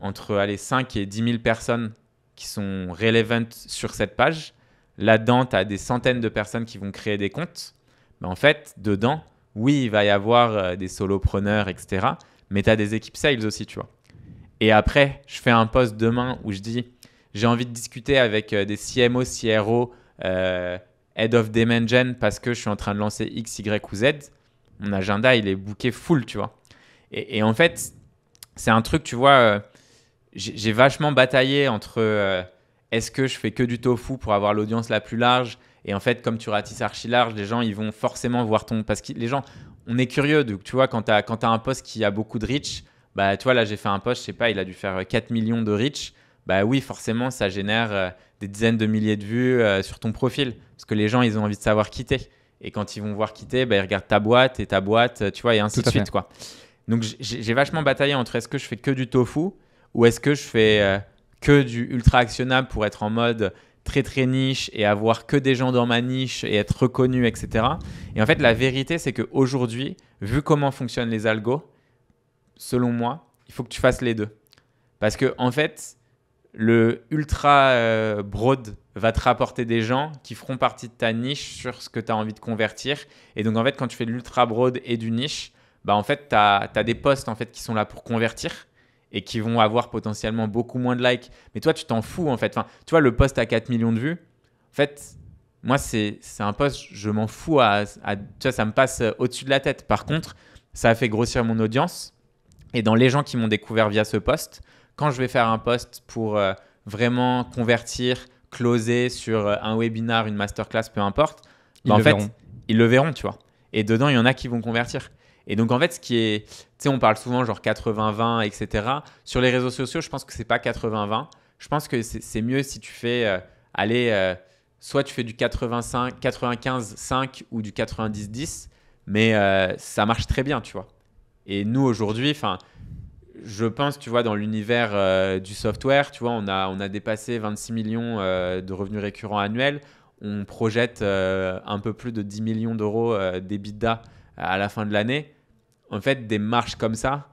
entre 5 et 10 000 personnes qui sont relevant sur cette page. Là-dedans, tu as des centaines de personnes qui vont créer des comptes. Mais en fait, dedans, oui, il va y avoir euh, des solopreneurs, etc. Mais tu as des équipes sales aussi, tu vois. Et après, je fais un post demain où je dis j'ai envie de discuter avec euh, des CMO, CRO, Head of Demand parce que je suis en train de lancer X, Y ou Z. Mon agenda, il est booké full, tu vois. Et, en fait, c'est un truc, tu vois, euh, j'ai vachement bataillé entre euh, est-ce que je fais que du tofu pour avoir l'audience la plus large et en fait, comme tu ratisses archi large, les gens, ils vont forcément voir ton. Parce que les gens, on est curieux. Donc, tu vois, quand tu as, as, un poste qui a beaucoup de reach, bah, tu vois, là, j'ai fait un poste, je sais pas, il a dû faire 4 euh, millions de reach. Bah oui, forcément, ça génère des dizaines de milliers de vues sur ton profil. Parce que les gens, ils ont envie de savoir quitter. Et quand ils vont voir quitter, bah, ils regardent ta boîte et ta boîte, tu vois, et ainsi de suite, quoi. Donc j'ai vachement bataillé entre est-ce que je fais que du tofu ou est-ce que je fais euh, que du ultra actionnable pour être en mode très très niche et avoir que des gens dans ma niche et être reconnu, etc. Et en fait, la vérité, c'est qu'aujourd'hui, vu comment fonctionnent les algos, selon moi, il faut que tu fasses les deux. Parce que en fait, le ultra euh, broad va te rapporter des gens qui feront partie de ta niche sur ce que tu as envie de convertir. Et donc en fait, quand tu fais de l'ultra broad et du niche, bah en fait, tu as, des posts en fait, qui sont là pour convertir et qui vont avoir potentiellement beaucoup moins de likes. Mais toi, tu t'en fous en fait. Enfin, tu vois, le post à 4 millions de vues, en fait, moi, c'est un post, je m'en fous. À, tu vois, ça me passe euh, au-dessus de la tête. Par contre, ça a fait grossir mon audience. Et dans les gens qui m'ont découvert via ce post, quand je vais faire un post pour euh, vraiment convertir, closer sur euh, un webinar, une masterclass, peu importe, bah, en fait, ils le verront, tu vois. Et dedans, il y en a qui vont convertir. Et donc, en fait, ce qui est. Tu sais, on parle souvent genre 80-20, etc. Sur les réseaux sociaux, je pense que c'est pas 80-20. Je pense que c'est mieux si tu fais. allez, euh, aller. Euh, soit tu fais du 85, 95-5 ou du 90-10, mais euh, ça marche très bien, tu vois. Et nous, aujourd'hui, enfin. Je pense, tu vois, dans l'univers du software, tu vois, on a, on a dépassé 26 millions de revenus récurrents annuels. On projette un peu plus de 10 millions d'euros d'EBITDA à la fin de l'année en fait, des marches comme ça,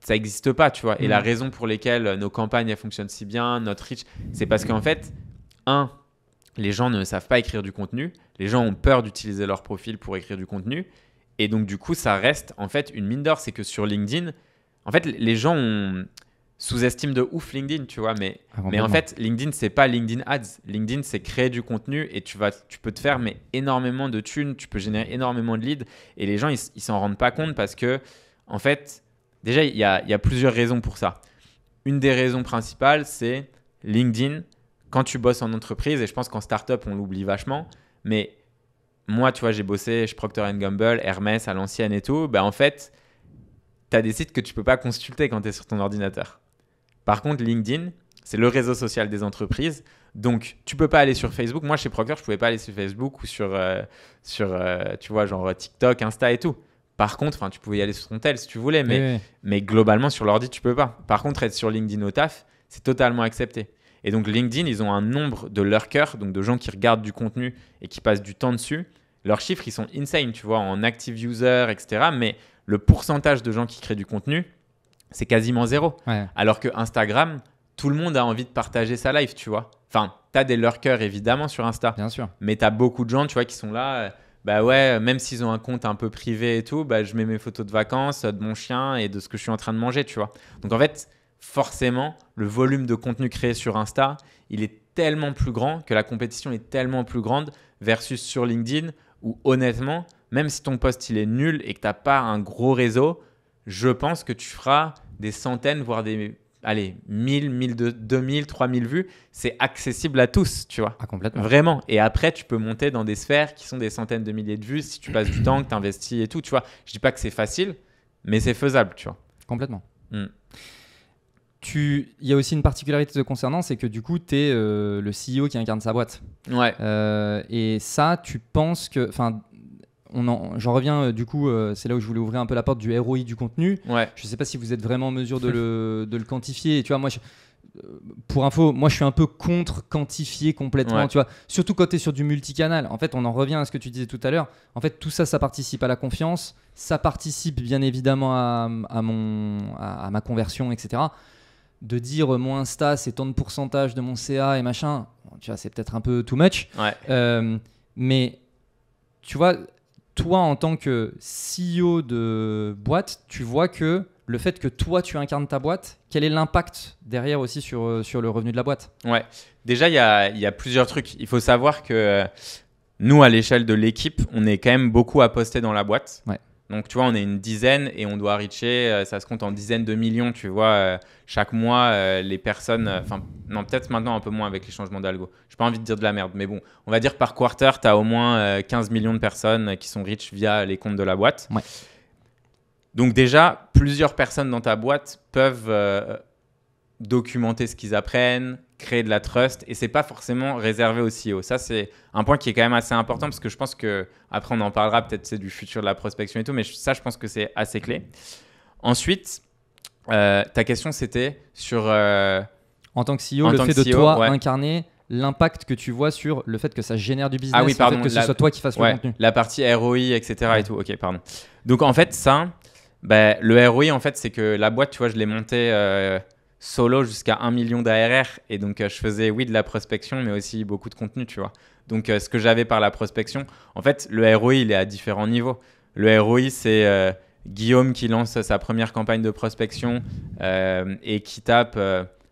ça n'existe pas, tu vois. Et la mm. raison pour laquelle euh, nos campagnes, fonctionnent si bien, notre reach, c'est parce qu'en fait, un, les gens ne savent pas écrire du contenu, les gens ont peur d'utiliser leur profil pour écrire du contenu, et donc du coup, ça reste en fait une mine d'or. C'est que sur LinkedIn, en fait, les gens ont sous-estime de ouf LinkedIn, tu vois. Mais, ah, mais en fait, LinkedIn, c'est pas LinkedIn Ads. LinkedIn, c'est créer du contenu et tu, vas, tu peux te faire mais énormément de thunes, tu peux générer énormément de leads. Et les gens, ils s'en rendent pas compte parce que, en fait, déjà, il y a, y a plusieurs raisons pour ça. Une des raisons principales, c'est LinkedIn. Quand tu bosses en entreprise, et je pense qu'en startup, on l'oublie vachement, mais moi, tu vois, j'ai bossé chez Procter Gamble, Hermès à l'ancienne et tout. Bah, en fait, tu as des sites que tu peux pas consulter quand tu es sur ton ordinateur. Par contre, LinkedIn, c'est le réseau social des entreprises. Donc, tu peux pas aller sur Facebook. Moi, chez Procter, je pouvais pas aller sur Facebook ou sur, euh, sur euh, tu vois, genre TikTok, Insta et tout. Par contre, tu pouvais y aller sur ton si tu voulais, mais, mais globalement, sur l'ordi, tu peux pas. Par contre, être sur LinkedIn au taf, c'est totalement accepté. Et donc, LinkedIn, ils ont un nombre de lurkers, donc de gens qui regardent du contenu et qui passent du temps dessus. Leurs chiffres, ils sont insane, tu vois, en active user, etc. Mais le pourcentage de gens qui créent du contenu, c'est quasiment zéro. Alors que Instagram, tout le monde a envie de partager sa life, tu vois. Enfin, t'as des lurkers évidemment sur Insta. Bien sûr. Mais t'as beaucoup de gens, tu vois, qui sont là. Euh, bah ouais, même s'ils ont un compte un peu privé et tout, bah je mets mes photos de vacances, de mon chien et de ce que je suis en train de manger, tu vois. Donc en fait, forcément, le volume de contenu créé sur Insta, il est tellement plus grand que la compétition est tellement plus grande versus sur LinkedIn où honnêtement, même si ton post il est nul et que t'as pas un gros réseau, je pense que tu feras des centaines, voire des allez, 1000, 1000, 2000, 3000 vues, c'est accessible à tous, tu vois. Ah, complètement. Vraiment. Et après, tu peux monter dans des sphères qui sont des centaines de milliers de vues si tu passes du temps, que tu investis et tout, tu vois. Je dis pas que c'est facile, mais c'est faisable, tu vois. Complètement. Hmm. Tu... Il y a aussi une particularité te concernant, c'est que du coup, tu es euh, le CEO qui incarne sa boîte. Ouais. Euh, et ça, tu penses que. Enfin, j'en reviens euh, du coup, euh, c'est là où je voulais ouvrir un peu la porte du ROI du contenu. Je ne sais pas si vous êtes vraiment en mesure de le, quantifier. Et tu vois, moi, euh, pour info, moi je suis un peu contre quantifier complètement, tu vois. Surtout quand tu sur du multicanal. En fait, on en revient à ce que tu disais tout à l'heure. En fait, tout ça, ça participe à la confiance, ça participe bien évidemment à, mon, à, ma conversion, etc. De dire mon Insta, c'est tant de pourcentage de mon CA et machin, tu vois, c'est peut-être un peu too much. mais tu vois, toi, en tant que CEO de boîte, tu vois que le fait que toi, tu incarnes ta boîte, quel est l'impact derrière aussi sur, euh, sur le revenu de la boîte Ouais, déjà, il y a, y a, plusieurs trucs. Il faut savoir que euh, nous, à l'échelle de l'équipe, on est quand même beaucoup à poster dans la boîte. Ouais. Donc, tu vois, on est une dizaine et on doit richer euh, ça se compte en dizaines de millions, tu vois, euh, chaque mois, euh, les personnes, enfin, non, peut-être maintenant un peu moins avec les changements d'algo. n'ai pas envie de dire de la merde, mais bon, on va dire par quarter, tu as au moins 15 millions de personnes qui sont riches via les comptes de la boîte. Donc, déjà, plusieurs personnes dans ta boîte peuvent documenter ce qu'ils apprennent, créer de la trust, et c'est pas forcément réservé aux CEO. Ça, c'est un point qui est quand même assez important parce que je pense que après on en parlera peut-être c'est du futur de la prospection et tout, mais ça, je pense que c'est assez clé. Ensuite, euh, ta question c'était sur euh, en tant que CEO, le fait de e toi incarner l'impact que tu vois sur le fait que ça génère du business, ah que ce soit toi qui fasses le contenu. La partie ROI, etc. et tout. Ok, pardon. Donc en fait, ça, bah, le ROI, en fait, c'est que la boîte, tu vois, je l'ai montée. Euh, solo jusqu'à un million d'ARR. Et donc, euh, je faisais, oui, de la prospection, mais aussi beaucoup de contenu, tu vois. Donc, euh, ce que j'avais par la prospection, en fait, le ROI, il est à différents niveaux. Le ROI, c'est euh, Guillaume qui lance sa première campagne de prospection et qui tape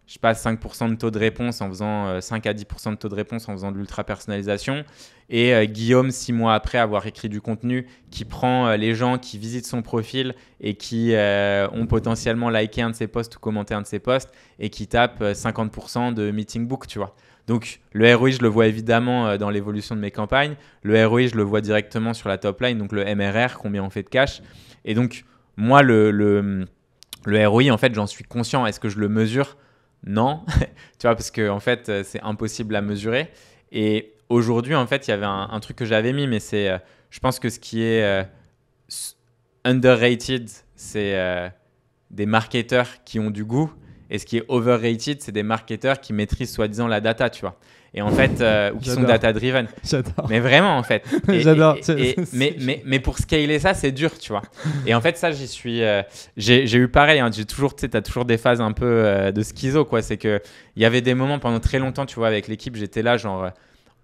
je passe 5% de taux de réponse en faisant 5 euh, à 10% de taux de réponse en faisant de l'ultra personnalisation. Et euh, Guillaume, six mois après avoir écrit du contenu, qui prend euh, les gens qui visitent son profil et qui ont potentiellement liké un de ses posts ou commenté un de ses posts et qui tape 50% de meeting book, tu vois. Donc le ROI, je le vois évidemment dans l'évolution de mes campagnes. Le ROI, je le vois directement sur la top line, donc le MRR, combien on fait de cash. Et donc, moi, le, le, le ROI, en fait, j'en suis conscient. Est-ce que je le mesure non, tu vois, parce que en fait, euh, c'est impossible à mesurer. Et aujourd'hui, en fait, il y avait un, truc que j'avais mis, mais c'est, euh, je pense que ce qui est euh, underrated, c'est des marketeurs qui ont du goût, et ce qui est overrated, c'est des marketeurs qui maîtrisent soi-disant la data, tu vois et en fait euh, ou qui sont data driven. J'adore. Mais vraiment en fait. J'adore. mais, mais, mais pour scaler ça, c'est dur, tu vois. Et en fait ça, j'y suis. Euh, j'ai eu pareil. Hein. j'ai toujours, tu as toujours des phases un peu euh, de schizo, quoi. C'est que il y avait des moments pendant très longtemps, tu vois, avec l'équipe, j'étais là genre,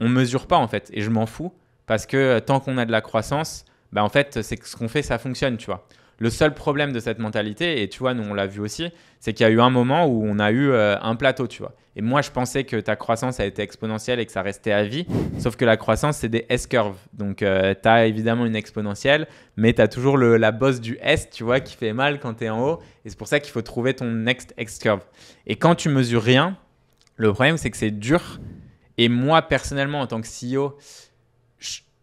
on mesure pas en fait, et je m'en fous parce que tant qu'on a de la croissance, bah en fait c'est que ce qu'on fait, ça fonctionne, tu vois. Le seul problème de cette mentalité, et tu vois, nous on l'a vu aussi, c'est qu'il y a eu un moment où on a eu euh, un plateau, tu vois. Et moi je pensais que ta croissance a été exponentielle et que ça restait à vie, sauf que la croissance c'est des S-curves. Donc euh, tu as évidemment une exponentielle, mais tu as toujours la bosse du S, tu vois, qui fait mal quand tu es en haut. Et c'est pour ça qu'il faut trouver ton next S-curve. Et quand tu mesures rien, le problème c'est que c'est dur. Et moi personnellement en tant que CEO,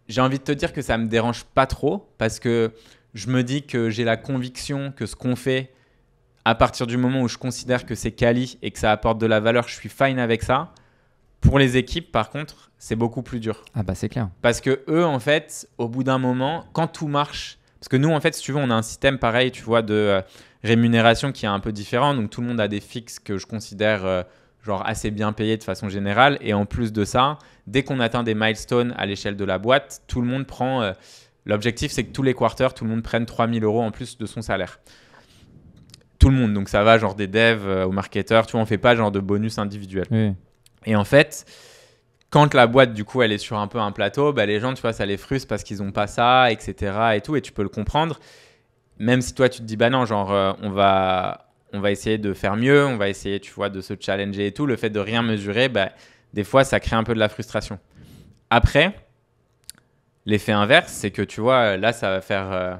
j'ai envie de te dire que ça me dérange pas trop parce que je me dis que j'ai la conviction que ce qu'on fait, à partir du moment où je considère que c'est quali et que ça apporte de la valeur, je suis fine avec ça. Pour les équipes, par contre, c'est beaucoup plus dur. Ah bah c'est clair. Parce que eux, en fait, au bout d'un moment, quand tout marche, parce que nous, en fait, si tu veux, on a un système pareil, tu vois, de euh, rémunération qui est un peu différent. Donc tout le monde a des fixes que je considère euh, genre assez bien payés de façon générale. Et en plus de ça, dès qu'on atteint des milestones à l'échelle de la boîte, tout le monde prend euh, L'objectif, c'est que tous les quarters, tout le monde prenne 3000 euros en plus de son salaire. Tout le monde. Donc ça va, genre des devs ou euh, aux marketeurs. Tu vois, on fait pas genre de bonus individuel. Et en fait, quand la boîte, du coup, elle est sur un peu un plateau, bah, les gens, tu vois, ça les frustre parce qu'ils n'ont pas ça, etc. Et tout. Et tu peux le comprendre. Même si toi, tu te dis, bah non, genre, euh, on va. On va essayer de faire mieux, on va essayer, tu vois, de se challenger et tout. Le fait de rien mesurer, bah, des fois, ça crée un peu de la frustration. Après, L'effet inverse, c'est que tu vois, là, ça va faire, euh,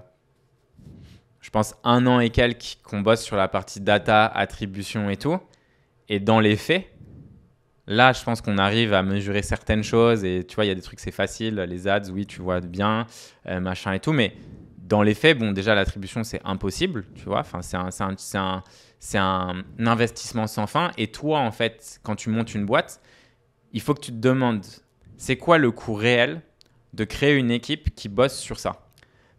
je pense, un an et quelques qu'on bosse sur la partie data, attribution et tout. Et dans les faits, là, je pense qu'on arrive à mesurer certaines choses. Et tu vois, il y a des trucs, c'est facile. Les ads, oui, tu vois bien, euh, machin et tout. Mais dans les faits, bon, déjà, l'attribution, c'est impossible. Tu vois, enfin, c'est un, un, un investissement sans fin. Et toi, en fait, quand tu montes une boîte, il faut que tu te demandes, c'est quoi le coût réel de créer une équipe qui bosse sur ça.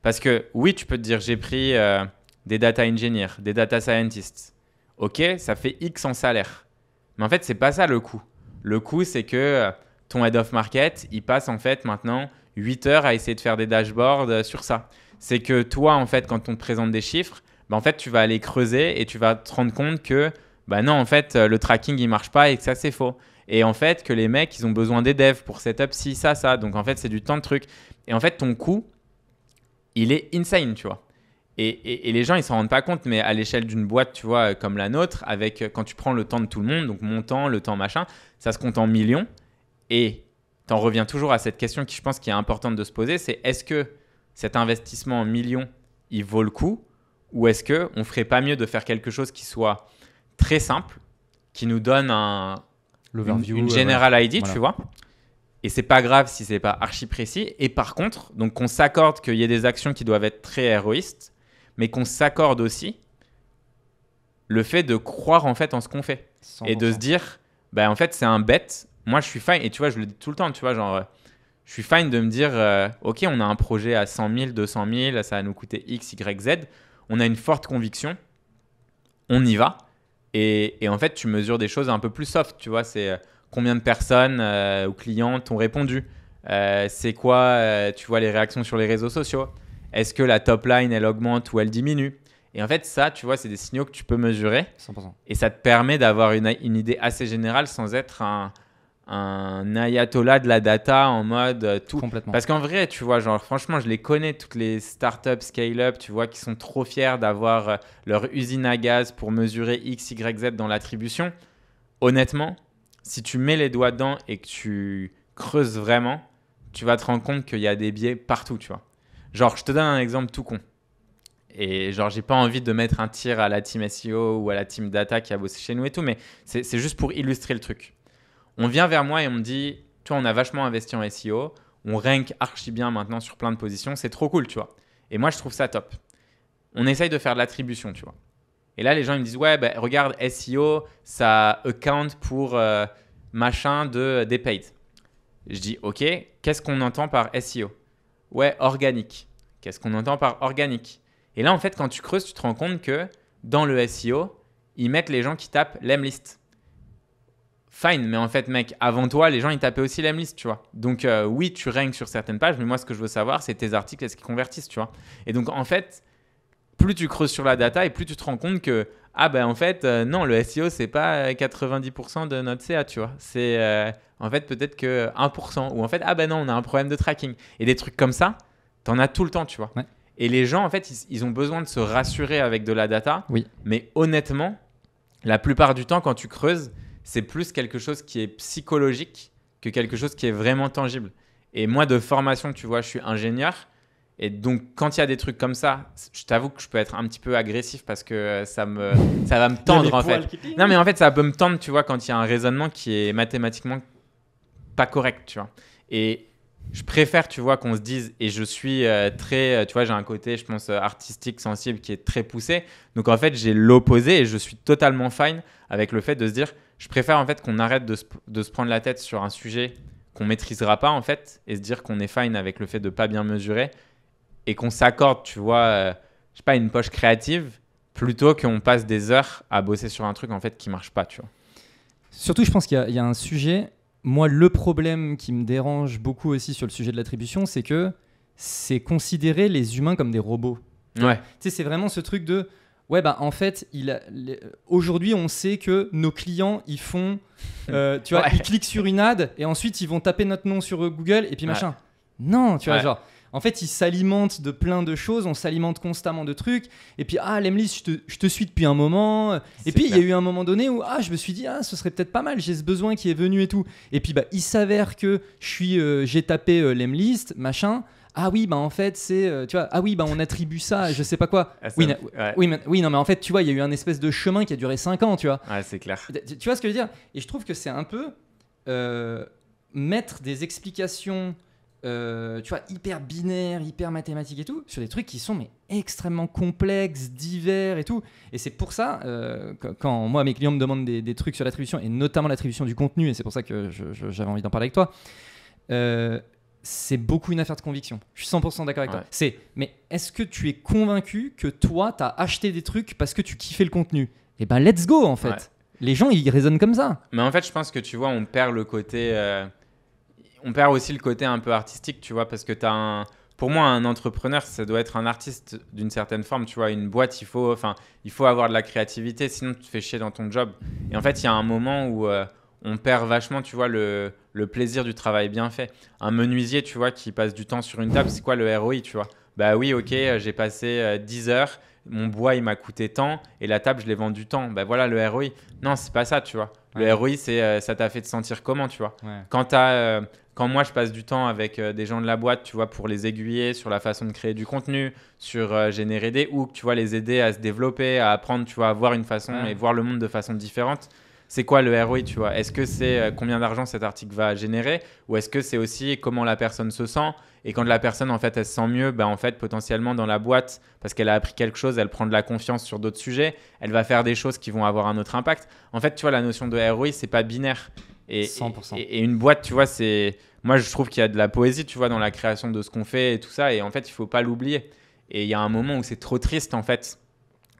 Parce que oui, tu peux te dire, j'ai pris euh, des data engineers, des data scientists. Ok, ça fait X en salaire. Mais en fait, c'est pas ça le coût. Le coût, c'est que euh, ton head of market, il passe en fait maintenant 8 heures à essayer de faire des dashboards euh, sur ça. C'est que toi, en fait, quand on te présente des chiffres, bah, en fait, tu vas aller creuser et tu vas te rendre compte que bah non, en fait, le tracking, il marche pas et que ça, c'est faux. Et en fait, que les mecs, ils ont besoin des devs pour setup si ça, ça. Donc en fait, c'est du temps de truc. Et en fait, ton coût, il est insane, tu vois. Et, et, les gens, ils s'en rendent pas compte, mais à l'échelle d'une boîte, tu vois, comme la nôtre, avec euh, quand tu prends le temps de tout le monde, donc mon temps, le temps machin, ça se compte en millions. Et t'en reviens toujours à cette question qui, je pense, qui est importante de se poser, c'est est-ce que cet investissement en millions, il vaut le coup ou est-ce que on ferait pas mieux de faire quelque chose qui soit très simple, qui nous donne un, une, une, euh, General ID, tu vois. Et c'est pas grave si c'est pas archi précis. Et par contre, donc qu'on s'accorde qu'il y ait des actions qui doivent être très héroïstes, mais qu'on s'accorde aussi le fait de croire en fait en ce qu'on fait et de se dire, bah en fait c'est un bête. Moi je suis fine et tu vois je le dis tout le temps, tu vois genre euh, je suis fine de me dire, euh, ok on a un projet à 100 000, 200 000, ça va nous coûter x, y, z. On a une forte conviction, on y va et, en fait, tu mesures des choses un peu plus soft, tu vois. C'est euh, combien de personnes euh, ou clients t'ont répondu. Euh, c'est quoi, tu vois, les réactions sur les réseaux sociaux. Est-ce que la top line, elle augmente ou elle diminue Et en fait, ça, tu vois, c'est des signaux que tu peux mesurer. 100%. Et ça te permet d'avoir une idée assez générale sans être un, un ayatollah de la data en mode euh, tout. Complètement. Parce qu'en vrai, tu vois, genre, franchement, je les connais, toutes les startups scale-up, tu vois, qui sont trop fiers d'avoir euh, leur usine à gaz pour mesurer X, Y, Z dans l'attribution. Honnêtement, si tu mets les doigts dedans et que tu creuses vraiment, tu vas te rendre compte qu'il y a des biais partout, tu vois. Genre, je te donne un exemple tout con. Et genre, j'ai pas envie de mettre un tir à la team SEO ou à la team data qui a bossé chez nous et tout, mais c'est juste pour illustrer le truc on vient vers moi et on me dit, toi, on a vachement investi en SEO, on rank archi bien maintenant sur plein de positions, c'est trop cool, tu vois. Et moi, je trouve ça top. On essaye de faire de l'attribution, tu vois. Et là, les gens, ils me disent, ouais, bah, regarde, SEO, ça account pour euh, machin de, des paid. Je dis, ok, qu'est-ce qu'on entend par SEO Ouais, organique. Qu'est-ce qu'on entend par organique Et là, en fait, quand tu creuses, tu te rends compte que dans le SEO, ils mettent les gens qui tapent list fine, mais en fait, mec, avant toi, les gens, ils tapaient aussi la même liste, tu vois. Donc, euh, oui, tu règnes sur certaines pages, mais moi, ce que je veux savoir, c'est tes articles, est-ce qu'ils convertissent, tu vois. Et donc, en fait, plus tu creuses sur la data et plus tu te rends compte que, ah ben en fait, euh, non, le SEO, c'est pas 90% euh, de notre CA, tu vois. C'est en fait peut-être que 1%, ou en fait, ah ben non, on a un problème de tracking. Et des trucs comme ça, t'en as tout le temps, tu vois. Et les gens, en fait, ils, ils, ont besoin de se rassurer avec de la data. Oui. Mais honnêtement, la plupart du temps, quand tu creuses, c'est plus quelque chose qui est psychologique que quelque chose qui est vraiment tangible. Et moi, de formation, tu vois, je suis ingénieur. Et donc, quand il y a des trucs comme ça, je t'avoue que je peux être un petit peu agressif parce que euh, ça, me, ça va me tendre en fait. Non, mais en fait, ça peut me tendre, tu vois, quand il y a un raisonnement qui est mathématiquement pas correct, tu vois. Et je préfère, tu vois, qu'on se dise, et je suis euh, très, euh, tu vois, j'ai un côté, je pense, euh, artistique, sensible, qui est très poussé. Donc en fait, j'ai l'opposé et je suis totalement fine avec le fait de se dire, je préfère en fait qu'on arrête de se, de se, prendre la tête sur un sujet qu'on maîtrisera pas en fait, et se dire qu'on est fine avec le fait de pas bien mesurer, et qu'on s'accorde, tu vois, je sais pas, une poche créative, plutôt qu'on passe des heures à bosser sur un truc en fait qui marche pas, tu vois. Surtout, je pense qu'il y, a un sujet moi, le problème qui me dérange beaucoup aussi sur le sujet de l'attribution, c'est que c'est considérer les humains comme des robots. Ouais. Tu sais, c'est vraiment ce truc de ouais bah en fait il euh, aujourd'hui on sait que nos clients ils font euh, tu vois ils cliquent sur une ad et ensuite ils vont taper notre nom sur Google et puis machin. Non, tu vois genre en fait, il s'alimente de plein de choses, on s'alimente constamment de trucs. Et puis, ah, Lemlis, je te, suis depuis un moment. Et puis, il y a eu un moment donné où, ah, je me suis dit, ah, ce serait peut-être pas mal, j'ai ce besoin qui est venu et tout. Et puis, bah, il s'avère que je euh, j'ai tapé euh, machin ah oui bah en fait c'est euh, tu vois ah oui bah on attribue ça je sais pas quoi ah, oui, oui, mais, oui non mais en fait tu vois il y a eu un espèce de chemin qui a duré 5 ans tu vois Ah, c'est clair tu, vois ce que je veux dire et je trouve que c'est un peu euh, mettre des explications euh, tu vois, hyper binaire, hyper mathématique et tout, sur des trucs qui sont mais extrêmement complexes, divers et tout. Et c'est pour ça, euh, quand moi, mes clients me demandent des, trucs sur l'attribution, et notamment l'attribution du contenu, et c'est pour ça que j'avais envie d'en parler avec toi, euh, c'est beaucoup une affaire de conviction. Je suis 100% d'accord avec toi. C'est, mais est-ce que tu es convaincu que toi, t'as acheté des trucs parce que tu kiffais le contenu Eh ben, let's go, en fait. Les gens, ils raisonnent comme ça. Mais en fait, je pense que tu vois, on perd le côté on perd aussi le côté un peu artistique, tu vois, parce que tu un pour moi, un entrepreneur, ça doit être un artiste d'une certaine forme. Tu vois, une boîte, il faut, enfin, il faut avoir de la créativité, sinon tu te fais chier dans ton job. Et en fait, il y a un moment où euh, on perd vachement, tu vois, le, plaisir du travail bien fait. Un menuisier, tu vois, qui passe du temps sur une table, c'est quoi le ROI, tu vois Bah oui, ok, euh, j'ai passé 10 euh, heures, mon bois, il m'a coûté tant, et la table, je l'ai vendu tant. Bah voilà le ROI. Non, c'est pas ça, tu vois. Le ROI, c'est ça t'a fait te sentir comment, tu vois. quand Quand t'as quand moi je passe du temps avec euh, des gens de la boîte, tu vois, pour les aiguiller sur la façon de créer du contenu, sur euh, générer des hooks, tu vois, les aider à se développer, à apprendre, tu vois, à voir une façon et voir le monde de façon différente. C'est quoi le ROI, tu vois Est-ce que c'est euh, combien d'argent cet article va générer ou est-ce que c'est aussi comment la personne se sent et quand la personne en fait elle se sent mieux, ben, en fait potentiellement dans la boîte parce qu'elle a appris quelque chose, elle prend de la confiance sur d'autres sujets, elle va faire des choses qui vont avoir un autre impact. En fait, tu vois la notion de ROI, c'est pas binaire. Et, Et, une boîte, tu vois, c'est. Moi, je trouve qu'il y a de la poésie, tu vois, dans la création de ce qu'on fait et tout ça. Et en fait, il faut pas l'oublier. Et il y a un moment où c'est trop triste, en fait,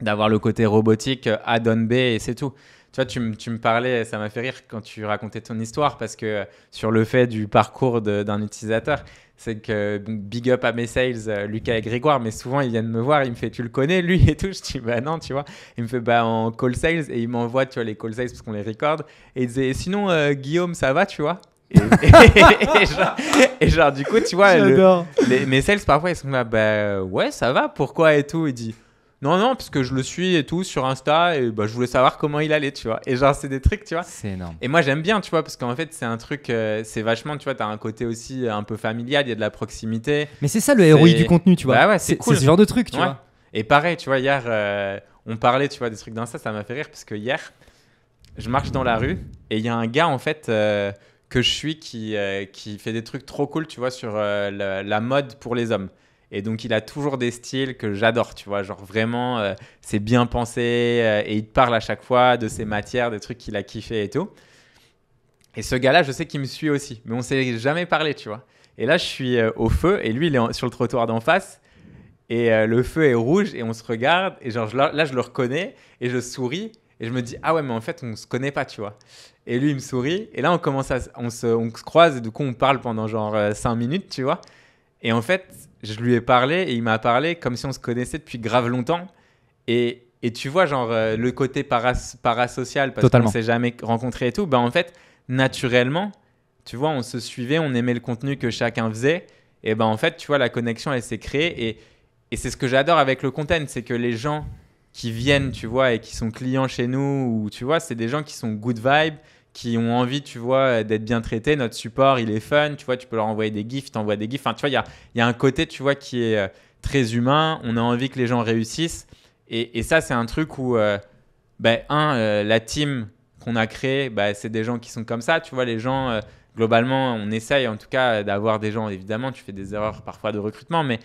d'avoir le côté robotique euh, A B et c'est tout. Tu vois, tu, me tu parlais, ça m'a fait rire quand tu racontais ton histoire, parce que sur le fait du parcours d'un utilisateur, c'est que big up à mes sales, euh, Lucas et Grégoire, mais souvent ils viennent me voir, il me fait tu le connais lui et tout, je dis bah non, tu vois, il me fait bah en call sales et il m'envoie tu vois les call sales parce qu'on les record et il disait sinon euh, Guillaume ça va tu vois et, genre, du coup tu vois les, mes sales parfois ils sont là bah ouais ça va pourquoi et tout il dit non, non, parce que je le suis et tout sur Insta et bah, je voulais savoir comment il allait, tu vois. Et genre, c'est des trucs, tu vois. C'est énorme. Et moi, j'aime bien, tu vois, parce qu'en fait, c'est un truc, euh, c'est vachement, tu vois, t'as un côté aussi un peu familial, il y a de la proximité. Mais c'est ça le héroïque du contenu, tu vois. Bah ouais, c'est cool. ce genre de truc, tu vois. Et pareil, tu vois, hier, euh, on parlait, tu vois, des trucs d'Insta, ça m'a fait rire parce que hier, je marche dans la rue et il y a un gars, en fait. Euh, que je suis qui, qui fait des trucs trop cool, tu vois, sur la mode pour les hommes. Et donc, il a toujours des styles que j'adore, tu vois. Genre, vraiment, euh, c'est bien pensé euh, et il te parle à chaque fois de ses matières, des trucs qu'il a kiffé et tout. Et ce gars-là, je sais qu'il me suit aussi, mais on s'est jamais parlé, tu vois. Et là, je suis euh, au feu et lui, il est sur le trottoir d'en face. Et le feu est rouge et on se regarde. Et genre, là, je le reconnais et je souris. Et je me dis, ah ouais, mais en fait, on se connaît pas, tu vois. Et lui, il me sourit. Et là, on commence à, on se, on se croise et du coup, on parle pendant genre 5 minutes, tu vois. Et en fait, je lui ai parlé et il m'a parlé comme si on se connaissait depuis grave longtemps. Et, et tu vois, genre, euh, le côté parasocial, parce qu'on s'est jamais rencontré et tout, bah, en fait, naturellement, tu vois, on se suivait, on aimait le contenu que chacun faisait. Et ben en fait, tu vois, la connexion, elle s'est créée. Et, c'est ce que j'adore avec le content, c'est que les gens qui viennent, tu vois, et qui sont clients chez nous, ou tu vois, c'est des gens qui sont good vibes qui ont envie, tu vois, d'être bien traités. Notre support, il est fun, tu vois, tu peux leur envoyer des gifs, t'envoies des gifs. Enfin, tu vois, il y a, un côté, tu vois, qui est euh, très humain. On a envie que les gens réussissent. Et, ça, c'est un truc où, euh, ben, un, euh, la team qu'on a créée, ben, c'est des gens qui sont comme ça. Tu vois, les gens, globalement, on essaye en tout cas d'avoir des gens, évidemment, tu fais des erreurs parfois de recrutement, mais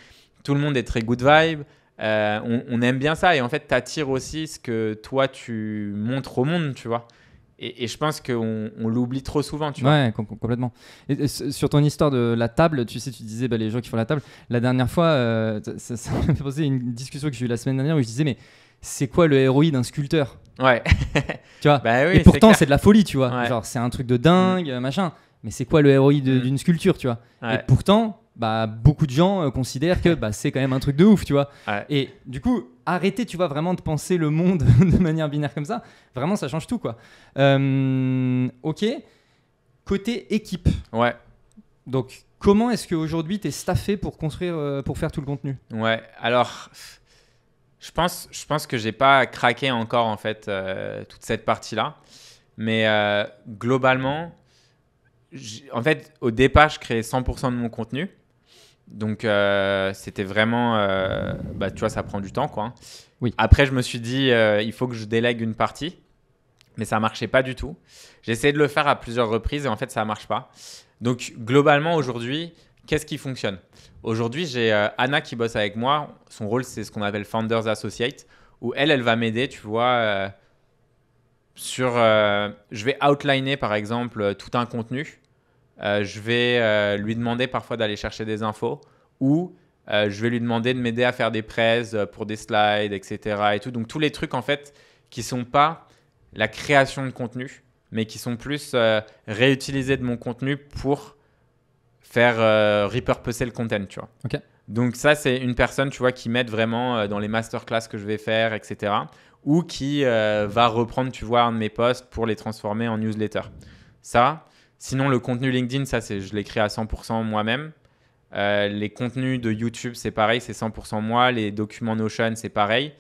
tout le monde est très good vibe. On, on, aime bien ça. Et en fait, tu attires aussi ce que toi, tu montres au monde, tu vois. Et, je pense qu'on on, l'oublie trop souvent, tu ouais, vois. complètement. sur ton histoire de la table, tu sais, tu disais bah, les gens qui font la table. La dernière fois, euh, ça, ça m'a une discussion que j'ai eue la semaine dernière où je disais, mais c'est quoi le héroïde d'un sculpteur Ouais. tu vois bah oui, Et pourtant, c'est de la folie, tu vois. Genre, c'est un truc de dingue, mm. machin. Mais c'est quoi le héroïde mm. d'une sculpture, tu vois Et pourtant, bah, beaucoup de gens euh, considèrent que bah, c'est quand même un truc de ouf, tu vois. Et du coup, arrêtez, tu vois, vraiment de penser le monde de manière binaire comme ça. Vraiment, ça change tout, quoi. Euh, ok. Côté équipe. Ouais. Donc, comment est-ce qu'aujourd'hui, tu es staffé pour construire, euh, pour faire tout le contenu Ouais, alors. Je pense, je pense que j'ai pas craqué encore en fait euh, toute cette partie-là, mais globalement, en fait au départ je créais 100% de mon contenu, donc euh, c'était vraiment, euh, bah, tu vois, ça prend du temps, quoi. Hein. Oui. Après, je me suis dit, euh, il faut que je délègue une partie, mais ça marchait pas du tout. J'ai essayé de le faire à plusieurs reprises et en fait, ça marche pas. Donc globalement, aujourd'hui, qu'est-ce qui fonctionne Aujourd'hui, j'ai Anna qui bosse avec moi. Son rôle, c'est ce qu'on appelle Founders Associate, où elle, elle va m'aider, tu vois. sur, je vais outliner par exemple tout un contenu euh, je vais euh, lui demander parfois d'aller chercher des infos ou euh, je vais lui demander de m'aider à faire des prêts pour des slides, etc. Et tout. Donc tous les trucs en fait qui sont pas la création de contenu, mais qui sont plus réutilisés de mon contenu pour faire repurposer le content, tu vois. Donc ça c'est une personne, tu vois, qui m'aide vraiment dans les masterclass que je vais faire, etc. Ou qui va reprendre, tu vois, un de mes posts pour les transformer en newsletter. Ça, Sinon, le contenu LinkedIn, ça, c'est, je l'écris à 100% moi-même. Euh, les contenus de YouTube, c'est pareil, c'est 100% moi. Les documents Notion, c'est pareil.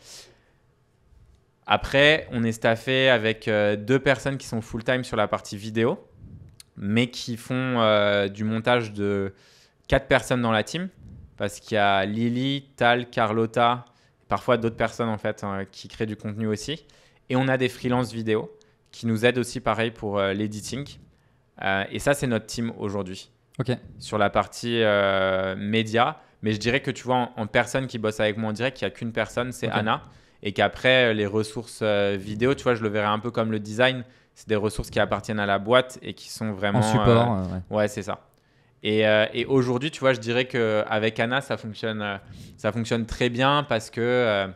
Après, on est staffé avec euh, deux personnes qui sont full-time sur la partie vidéo, mais qui font euh, du montage de quatre personnes dans la team. Parce qu'il y a Lily, Tal, Carlotta, parfois d'autres personnes en fait hein, qui créent du contenu aussi. Et on a des freelances vidéo qui nous aident aussi pareil pour l'editing. Euh, et ça, c'est notre team aujourd'hui. Sur la partie euh, média. Mais je dirais que tu vois, en, personne qui bosse avec moi en direct, il n'y a qu'une personne, c'est Anna. Et qu'après, euh, les ressources vidéo, tu vois, je le verrais un peu comme le design. C'est des ressources qui appartiennent à la boîte et qui sont vraiment. En support. ouais, c'est ça. Et, aujourd'hui, tu vois, je dirais qu'avec Anna, ça fonctionne, ça fonctionne très bien parce que.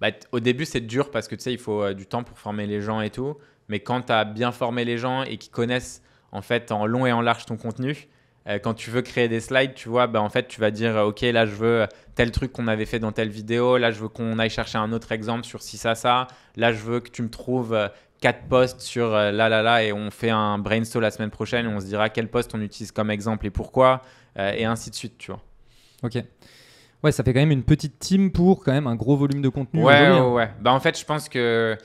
Bah, au début, c'est dur parce que tu sais, il faut du temps pour former les gens et tout. Mais quand tu as bien formé les gens et qu'ils connaissent en fait en long et en large ton contenu, euh, quand tu veux créer des slides, tu vois, bah, en fait, tu vas dire, euh, OK, là, je veux tel truc qu'on avait fait dans telle vidéo, là, je veux qu'on aille chercher un autre exemple sur si ça, ça, là, je veux que tu me trouves euh, quatre posts sur là, là, là, et on fait un brainstorm la semaine prochaine, et on se dira quel post on utilise comme exemple et pourquoi, et ainsi de suite, tu vois. OK. Ouais, ça fait quand même une petite team pour quand même un gros volume de contenu. Ouais, hein. ouais, ouais. Bah, en fait, je pense que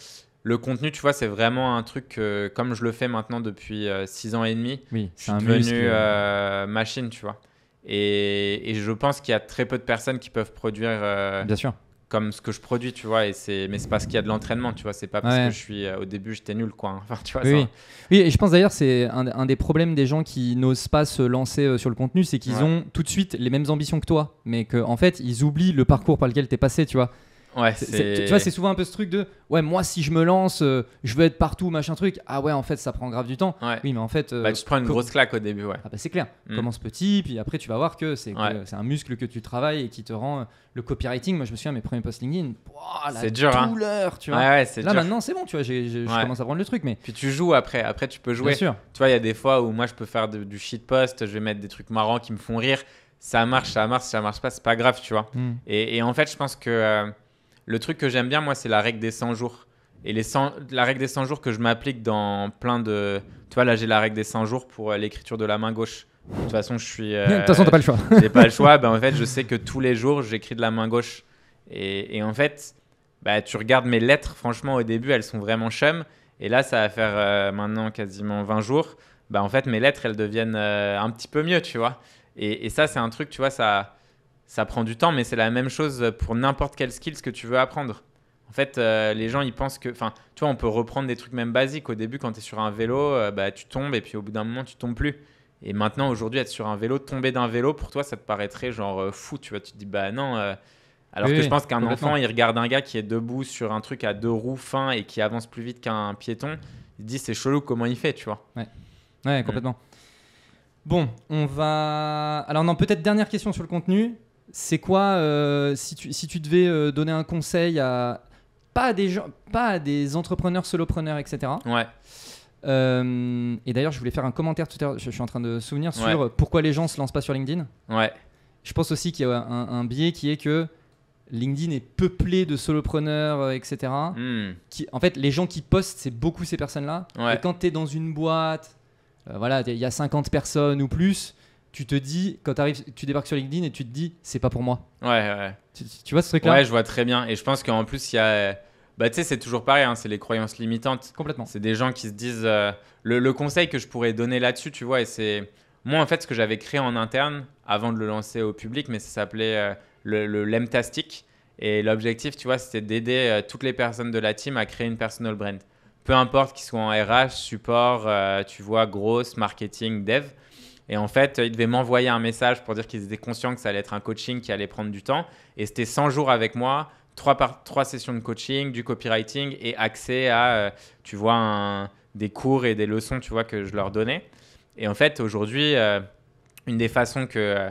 le contenu, tu vois, c'est vraiment un truc comme je le fais maintenant depuis euh, six ans et demi. je suis un devenu euh, machine, tu vois. Et, je pense qu'il y a très peu de personnes qui peuvent produire euh, Bien sûr. comme ce que je produis, tu vois. Et c'est, mais c'est parce qu'il y a de l'entraînement, tu vois. C'est pas parce que je suis au début, j'étais nul, quoi. Hein. oui, et je pense d'ailleurs, c'est un, des problèmes des gens qui n'osent pas se lancer sur le contenu, c'est qu'ils ont tout de suite les mêmes ambitions que toi, mais qu'en en fait, ils oublient le parcours par lequel tu es passé, tu vois tu vois, c'est souvent un peu ce truc de ouais, moi si je me lance, euh, je veux être partout, machin truc. Ah ouais, en fait, ça prend grave du temps. Oui, mais en fait, euh, bah, tu prends une grosse claque au début, ouais. Ah bah, c'est clair. Mm. Commence petit, puis après tu vas voir que c'est c'est un muscle que tu travailles et qui te rend euh, le copywriting. Moi, je me souviens mes premiers posts LinkedIn, c'est la hein. douleur, tu vois. Là dur. maintenant, c'est bon, tu vois, je commence à prendre le truc, mais puis tu joues après. Après, tu peux jouer. Bien sûr. Tu vois, il y a des fois où moi je peux faire du shit post, je vais mettre des trucs marrants qui me font rire. Ça marche, ça marche, ça marche pas, c'est pas grave, tu vois. Mm. Et, et, en fait, je pense que le truc que j'aime bien, moi, c'est la règle des 100 jours. Et les 100, la règle des 100 jours que je m'applique dans plein de. Tu vois, là, j'ai la règle des 100 jours pour euh, l'écriture de la main gauche. De toute façon, je suis. de toute façon, t'as pas le choix. Euh, j'ai pas le choix. Ben, en fait, je sais que tous les jours, j'écris de la main gauche. Et, en fait, bah, tu regardes mes lettres, franchement, au début, elles sont vraiment chum. Et là, ça va faire euh, maintenant quasiment 20 jours. Bah, en fait, mes lettres, elles deviennent un petit peu mieux, tu vois. Et, et ça, c'est un truc, tu vois, ça ça prend du temps, mais c'est la même chose pour n'importe quel ce que tu veux apprendre. En fait, euh, les gens, ils pensent que. Enfin, tu vois, on peut reprendre des trucs même basiques. Au début, quand tu es sur un vélo, euh, bah, tu tombes et puis au bout d'un moment, tu tombes plus. Et maintenant, aujourd'hui, être sur un vélo, tomber d'un vélo, pour toi, ça te paraîtrait genre euh, fou. Tu vois, tu te dis, bah non. alors que je pense qu'un enfant, il regarde un gars qui est debout sur un truc à deux roues fins et qui avance plus vite qu'un piéton. Il dit, c'est chelou comment il fait, tu vois. Ouais, ouais mm. complètement. Bon, on va. Alors, non, peut-être dernière question sur le contenu. C'est quoi, euh, si, tu, devais euh, donner un conseil à. Pas à des, gens, pas des entrepreneurs, solopreneurs, etc. Ouais. Euh, et d'ailleurs, je voulais faire un commentaire tout à l'heure, je, suis en train de souvenir sur pourquoi les gens se lancent pas sur LinkedIn. Ouais. Je pense aussi qu'il y a un, biais qui est que LinkedIn est peuplé de solopreneurs, etc. Hmm. Qui, en fait, les gens qui postent, c'est beaucoup ces personnes-là. Et quand tu es dans une boîte, voilà, il y a 50 personnes ou plus, tu te dis, quand arrives, tu débarques sur LinkedIn et tu te dis, c'est pas pour moi. Ouais, ouais. Tu, vois ce truc-là Ouais, je vois très bien. Et je pense qu'en plus, il y a. Bah, tu sais, c'est toujours pareil, hein, c'est les croyances limitantes. Complètement. C'est des gens qui se disent. Euh, le, conseil que je pourrais donner là-dessus, tu vois, et c'est. Moi, en fait, ce que j'avais créé en interne avant de le lancer au public, mais ça s'appelait euh, le, Lemtastic. Et l'objectif, tu vois, c'était d'aider euh, toutes les personnes de la team à créer une personal brand. Peu importe qu'ils soient en RH, support, tu vois, grosse, marketing, dev. Et en fait, ils devait m'envoyer un message pour dire qu'ils étaient conscients que ça allait être un coaching qui allait prendre du temps. Et c'était 100 jours avec moi, trois, par, trois sessions de coaching, du copywriting et accès à, euh, tu vois, des cours et des leçons, tu vois, que je leur donnais. Et en fait, aujourd'hui, euh, une des façons que... Euh,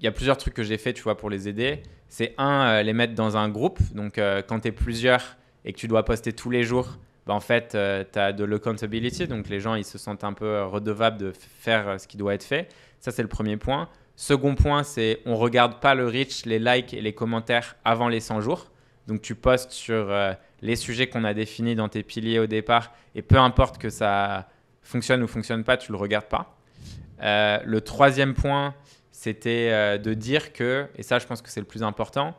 il y a plusieurs trucs que j'ai fait, tu vois, pour les aider. C'est un, les mettre dans un groupe. Donc, quand tu es plusieurs et que tu dois poster tous les jours, bah, en fait, euh, tu as de l'accountability, donc les gens, ils se sentent un peu euh, redevables de faire euh, ce qui doit être fait. Ça, c'est le premier point. Second point, c'est on regarde pas le reach, les likes et les commentaires avant les 100 jours. Donc tu postes sur les sujets qu'on a définis dans tes piliers au départ et peu importe que ça fonctionne ou fonctionne pas, tu le regardes pas. le troisième point, c'était de dire que, et ça je pense que c'est le plus important,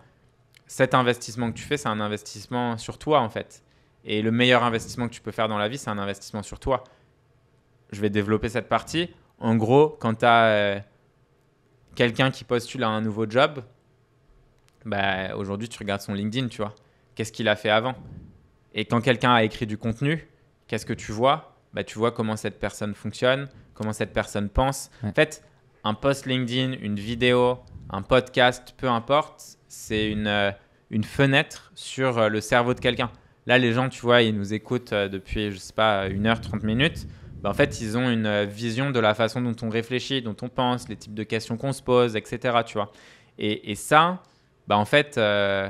cet investissement que tu fais, c'est un investissement sur toi en fait. Et le meilleur investissement que tu peux faire dans la vie, c'est un investissement sur toi. Je vais développer cette partie. En gros, quand tu as euh, quelqu'un qui postule à un nouveau job, bah, aujourd'hui, tu regardes son LinkedIn, tu vois. Qu'est-ce qu'il a fait avant Et quand quelqu'un a écrit du contenu, qu'est-ce que tu vois bah, Tu vois comment cette personne fonctionne, comment cette personne pense. En fait, un post LinkedIn, une vidéo, un podcast, peu importe, c'est une, euh, une fenêtre sur euh, le cerveau de quelqu'un. Là, les gens, tu vois, ils nous écoutent euh, depuis, je sais pas, une heure 30 minutes. Ben, en fait, ils ont une euh, vision de la façon dont on réfléchit, dont on pense, les types de questions qu'on se pose, etc. Tu vois. Et, ça, ben, en fait, euh,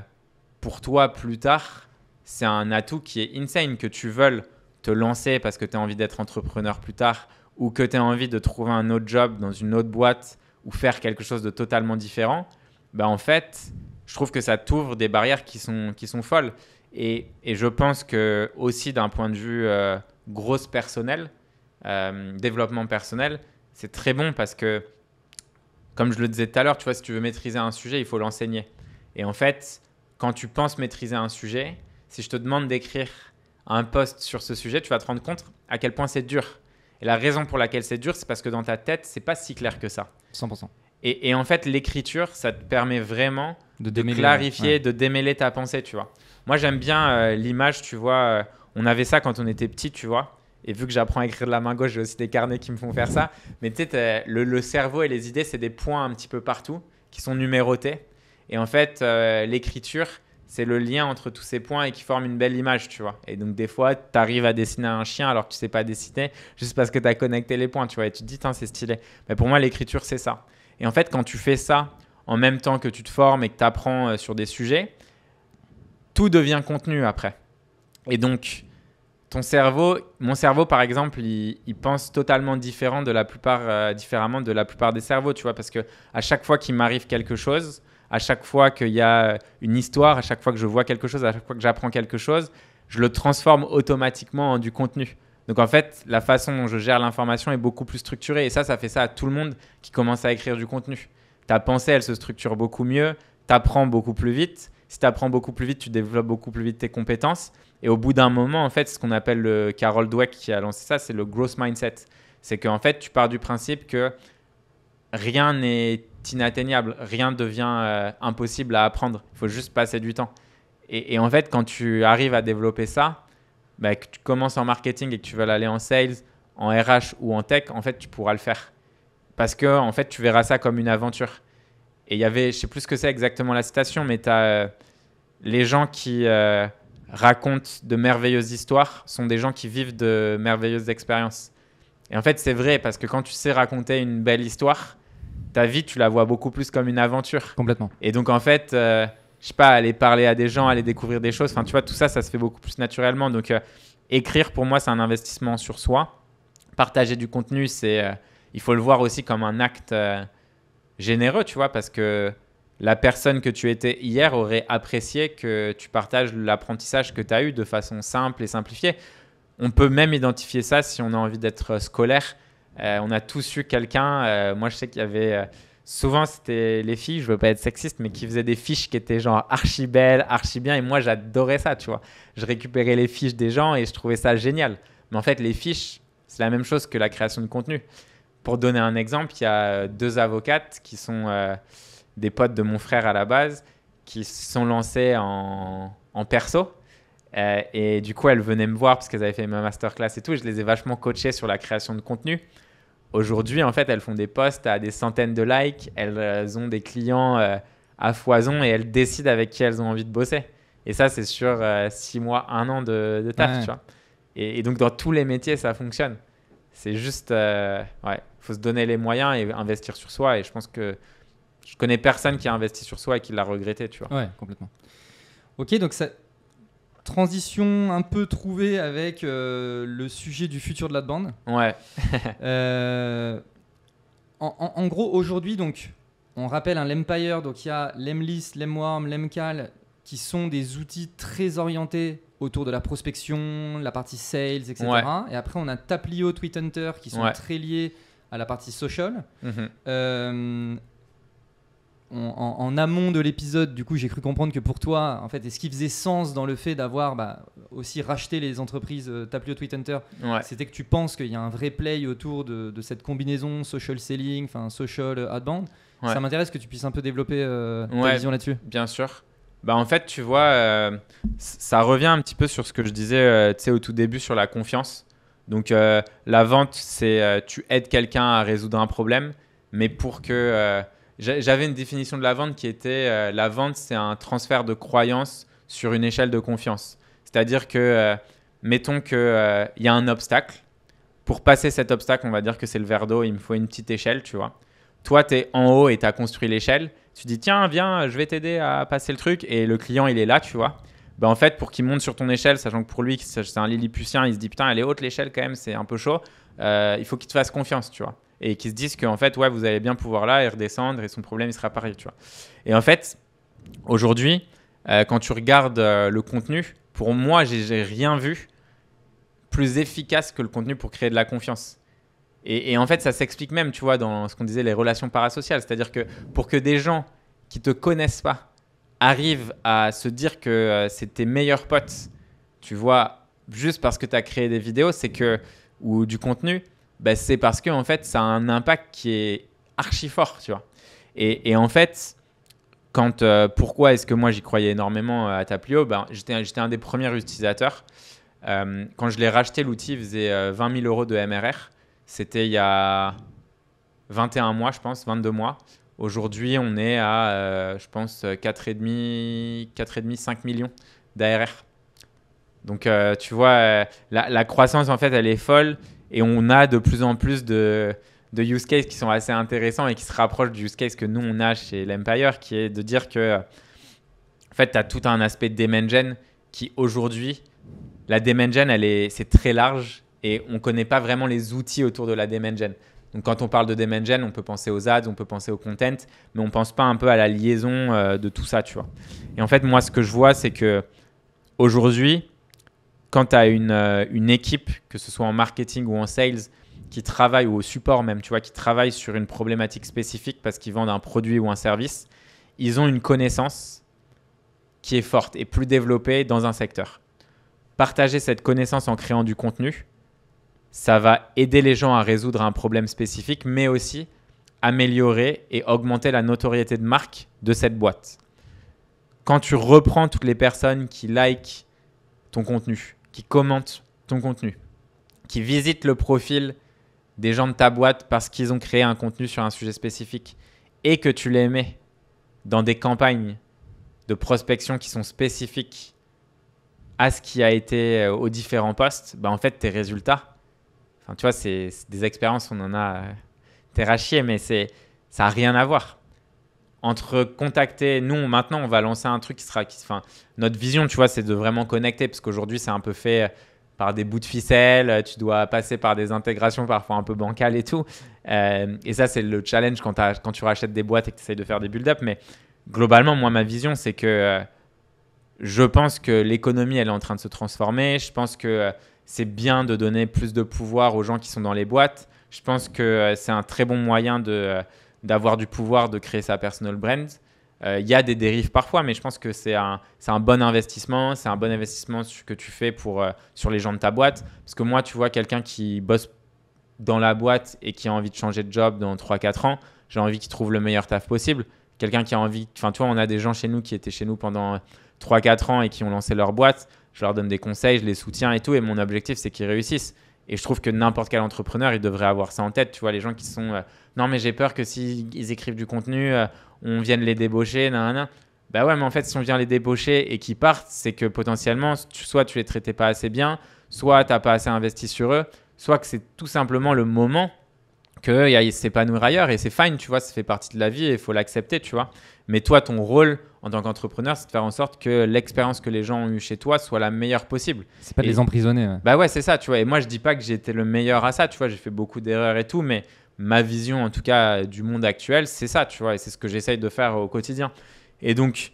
pour toi, plus tard, c'est un atout qui est insane que tu veuilles te lancer parce que tu as envie d'être entrepreneur plus tard ou que tu as envie de trouver un autre job dans une autre boîte ou faire quelque chose de totalement différent, ben, en fait, je trouve que ça t'ouvre des barrières qui sont, qui sont folles. Et, je pense que aussi d'un point de vue euh, grosse personnel, euh, développement personnel, c'est très bon parce que, comme je le disais tout à l'heure, tu vois, si tu veux maîtriser un sujet, il faut l'enseigner. Et en fait, quand tu penses maîtriser un sujet, si je te demande d'écrire un post sur ce sujet, tu vas te rendre compte à quel point c'est dur. Et la raison pour laquelle c'est dur, c'est parce que dans ta tête, c'est pas si clair que ça. 100%. Et, en fait, l'écriture, ça te permet vraiment de, clarifier, de démêler ta pensée, tu vois. Moi, j'aime bien euh, l'image, tu vois. Euh, on avait ça quand on était petit, tu vois. Et vu que j'apprends à écrire de la main gauche, j'ai aussi des carnets qui me font faire ça. Mais tu sais, le, cerveau et les idées, c'est des points un petit peu partout qui sont numérotés. Et en fait, euh, l'écriture, c'est le lien entre tous ces points et qui forme une belle image, tu vois. Et donc, des fois, tu arrives à dessiner un chien alors que tu sais pas dessiner juste parce que tu as connecté les points, tu vois. Et tu te dis, c'est stylé. Mais pour moi, l'écriture, c'est ça. Et en fait, quand tu fais ça en même temps que tu te formes et que tu apprends euh, sur des sujets, tout devient contenu après. Et donc, ton cerveau, mon cerveau par exemple, il, pense totalement différent de la plupart, euh, différemment de la plupart des cerveaux, tu vois, parce que à chaque fois qu'il m'arrive quelque chose, à chaque fois qu'il y a euh, une histoire, à chaque fois que je vois quelque chose, à chaque fois que j'apprends quelque chose, je le transforme automatiquement en du contenu. Donc en fait, la façon dont je gère l'information est beaucoup plus structurée. Et ça, ça fait ça à tout le monde qui commence à écrire du contenu. Ta pensée, elle se structure beaucoup mieux, tu apprends beaucoup plus vite. Si tu apprends beaucoup plus vite, tu développes beaucoup plus vite tes compétences. Et au bout d'un moment, en fait, ce qu'on appelle le Carol Dweck qui a lancé ça, c'est le growth mindset. C'est qu'en fait, tu pars du principe que rien n'est inatteignable, rien devient euh, impossible à apprendre. Il faut juste passer du temps. et, en fait, quand tu arrives à développer ça, bah, que tu commences en marketing et que tu veux aller en sales, en RH ou en tech, en fait, tu pourras le faire. Parce que, en fait, tu verras ça comme une aventure. Et il y avait, je sais plus ce que c'est exactement la citation, mais tu as euh, les gens qui euh, racontent de merveilleuses histoires sont des gens qui vivent de merveilleuses expériences. Et en fait, c'est vrai parce que quand tu sais raconter une belle histoire, ta vie, tu la vois beaucoup plus comme une aventure. Complètement. Et donc, en fait, euh, je sais pas, aller parler à des gens, aller découvrir des choses. Enfin, tu vois, tout ça, ça se fait beaucoup plus naturellement. Donc, euh, écrire, pour moi, c'est un investissement sur soi. Partager du contenu, c'est, euh, il faut le voir aussi comme un acte euh, généreux, tu vois, parce que la personne que tu étais hier aurait apprécié que tu partages l'apprentissage que tu as eu de façon simple et simplifiée. On peut même identifier ça si on a envie d'être scolaire. on a tous eu quelqu'un, moi je sais qu'il y avait souvent c'était les filles, je veux pas être sexiste, mais qui faisaient des fiches qui étaient genre archi belles, archi bien. Et moi, j'adorais ça, tu vois. Je récupérais les fiches des gens et je trouvais ça génial. Mais en fait, les fiches, c'est la même chose que la création de contenu. Pour donner un exemple, il y a deux avocates qui sont euh, des potes de mon frère à la base, qui se sont lancées en, perso. Euh, et du coup, elles venaient me voir parce qu'elles avaient fait ma masterclass et tout. Et je les ai vachement coachées sur la création de contenu. Aujourd'hui, en fait, elles font des posts à des centaines de likes, elles euh, ont des clients euh, à foison et elles décident avec qui elles ont envie de bosser. Et ça, c'est sur euh, six mois, un an de, de taf, Et, donc, dans tous les métiers, ça fonctionne. C'est juste, ouais, faut se donner les moyens et investir sur soi. Et je pense que je connais personne qui a investi sur soi et qui l'a regretté, tu vois. Ouais, complètement. Ok, donc ça, transition un peu trouvée avec euh, le sujet du futur de la bande. Ouais. Euh, en, gros, aujourd'hui, donc, on rappelle un hein, l'Empire, donc il y a l'Emlist, l'Emworm, l'Emcal, qui sont des outils très orientés autour de la prospection, la partie sales, etc. Et après, on a Taplio, Tweet Hunter, qui sont très liés à la partie social. Mhm. Euh, en, amont de l'épisode, du coup, j'ai cru comprendre que pour toi, en fait, est-ce qu'il faisait sens dans le fait d'avoir bah, aussi racheté les entreprises euh, Taplio Tweet Hunter C'était que tu penses qu'il y a un vrai play autour de, cette combinaison social selling, enfin social ad-band. Ça m'intéresse que tu puisses un peu développer euh, ta vision là-dessus. Bien sûr. Bah en fait, tu vois, euh, ça revient un petit peu sur ce que je disais euh, sais au tout début sur la confiance. Donc la vente, c'est tu aides quelqu'un à résoudre un problème, mais pour que j'avais une définition de la vente qui était euh, la vente, c'est un transfert de croyance sur une échelle de confiance. C'est-à-dire que, euh, mettons qu'il euh, il y a un obstacle. Pour passer cet obstacle, on va dire que c'est le verre d'eau, il me faut une petite échelle, tu vois. Toi, tu es en haut et tu as construit l'échelle. Tu dis, tiens, viens, je vais t'aider à passer le truc. Et le client, il est là, tu vois. Ben, en fait, pour qu'il monte sur ton échelle, sachant que pour lui, c'est un Lilliputien, il se dit, putain, elle est haute l'échelle quand même, c'est un peu chaud. il faut qu'il te fasse confiance, tu vois et qui se disent qu'en fait, ouais, vous allez bien pouvoir là et redescendre et son problème, il sera pareil, tu vois. Et en fait, aujourd'hui, euh, quand tu regardes euh, le contenu, pour moi, j'ai rien vu plus efficace que le contenu pour créer de la confiance. Et, en fait, ça s'explique même, tu vois, dans ce qu'on disait, les relations parasociales. C'est-à-dire que pour que des gens qui te connaissent pas arrivent à se dire que euh, c'est tes meilleurs potes, tu vois, juste parce que tu as créé des vidéos, c'est que, ou du contenu, bah, c'est parce que en fait, ça a un impact qui est archi fort, tu vois. Et, et, en fait, quand, euh, pourquoi est-ce que moi j'y croyais énormément euh, à Taplio ben, J'étais un des premiers utilisateurs. Euh, quand je l'ai racheté, l'outil faisait 20 000 euros de MRR. C'était il y a 21 mois, je pense, 22 mois. Aujourd'hui, on est à, je pense, 4,5, demi 5 millions d'ARR. Donc, tu vois, la, la croissance, en fait, elle est folle. Et on a de plus en plus de, use cases qui sont assez intéressants et qui se rapprochent du use case que nous, on a chez l'Empire, qui est de dire que, en fait, tu as tout un aspect de Demengen qui, aujourd'hui, la Demengen, elle est, c'est très large et on ne connaît pas vraiment les outils autour de la Demengen. Donc, quand on parle de Demengen, on peut penser aux ads, on peut penser au content, mais on ne pense pas un peu à la liaison euh, de tout ça, tu vois. Et en fait, moi, ce que je vois, c'est que aujourd'hui, quand tu as euh, une, équipe, que ce soit en marketing ou en sales, qui travaille, ou au support même, tu vois, qui travaille sur une problématique spécifique parce qu'ils vendent un produit ou un service, ils ont une connaissance qui est forte et plus développée dans un secteur. Partager cette connaissance en créant du contenu, ça va aider les gens à résoudre un problème spécifique, mais aussi améliorer et augmenter la notoriété de marque de cette boîte. Quand tu reprends toutes les personnes qui likent ton contenu, qui commentent ton contenu, qui visitent le profil des gens de ta boîte parce qu'ils ont créé un contenu sur un sujet spécifique et que tu les mets dans des campagnes de prospection qui sont spécifiques à ce qui a été euh, aux différents postes, bah en fait, tes résultats, enfin, tu vois, c'est des expériences, on en a euh, t'es mais c'est ça n'a rien à voir entre contacter nous maintenant on va lancer un truc qui sera qui enfin notre vision tu vois c'est de vraiment connecter parce qu'aujourd'hui c'est un peu fait euh, par des bouts de ficelle euh, tu dois passer par des intégrations parfois un peu bancales et tout euh, et ça c'est le challenge quand, tu rachètes des boîtes et que tu essayes de faire des build up mais globalement moi ma vision c'est que je pense que l'économie elle est en train de se transformer je pense que c'est bien de donner plus de pouvoir aux gens qui sont dans les boîtes je pense que c'est un très bon moyen de d'avoir du pouvoir de créer sa personal brand. Il euh, y a des dérives parfois, mais je pense que c'est un, un, bon investissement. C'est un bon investissement que tu fais pour, euh, sur les gens de ta boîte. Parce que moi, tu vois, quelqu'un qui bosse dans la boîte et qui a envie de changer de job dans 3-4 ans, j'ai envie qu'il trouve le meilleur taf possible. Quelqu'un qui a envie. Enfin, tu vois, on a des gens chez nous qui étaient chez nous pendant 3-4 ans et qui ont lancé leur boîte. Je leur donne des conseils, je les soutiens et tout. Et mon objectif, c'est qu'ils réussissent. Et je trouve que n'importe quel entrepreneur, il devrait avoir ça en tête. Tu vois, les gens qui sont euh, non, mais j'ai peur que s'ils écrivent du contenu, euh, on vienne les débaucher, nan, nan. Bah ouais, mais en fait, si on vient les débaucher et qu'ils partent, c'est que potentiellement, soit tu les traitais pas assez bien, soit tu n'as pas assez investi sur eux, soit que c'est tout simplement le moment que qu'ils euh, s'épanouir ailleurs. Et c'est fine, tu vois, ça fait partie de la vie et il faut l'accepter, tu vois. Mais toi, ton rôle en tant qu'entrepreneur, c'est de faire en sorte que l'expérience que les gens ont eue chez toi soit la meilleure possible. C'est pas de les emprisonner. Bah ouais, c'est ça, tu vois. Et moi, je dis pas que j'étais le meilleur à ça, tu vois. J'ai fait beaucoup d'erreurs et tout, mais ma vision, en tout cas, du monde actuel, c'est ça, tu vois. Et c'est ce que j'essaye de faire au quotidien. Et donc,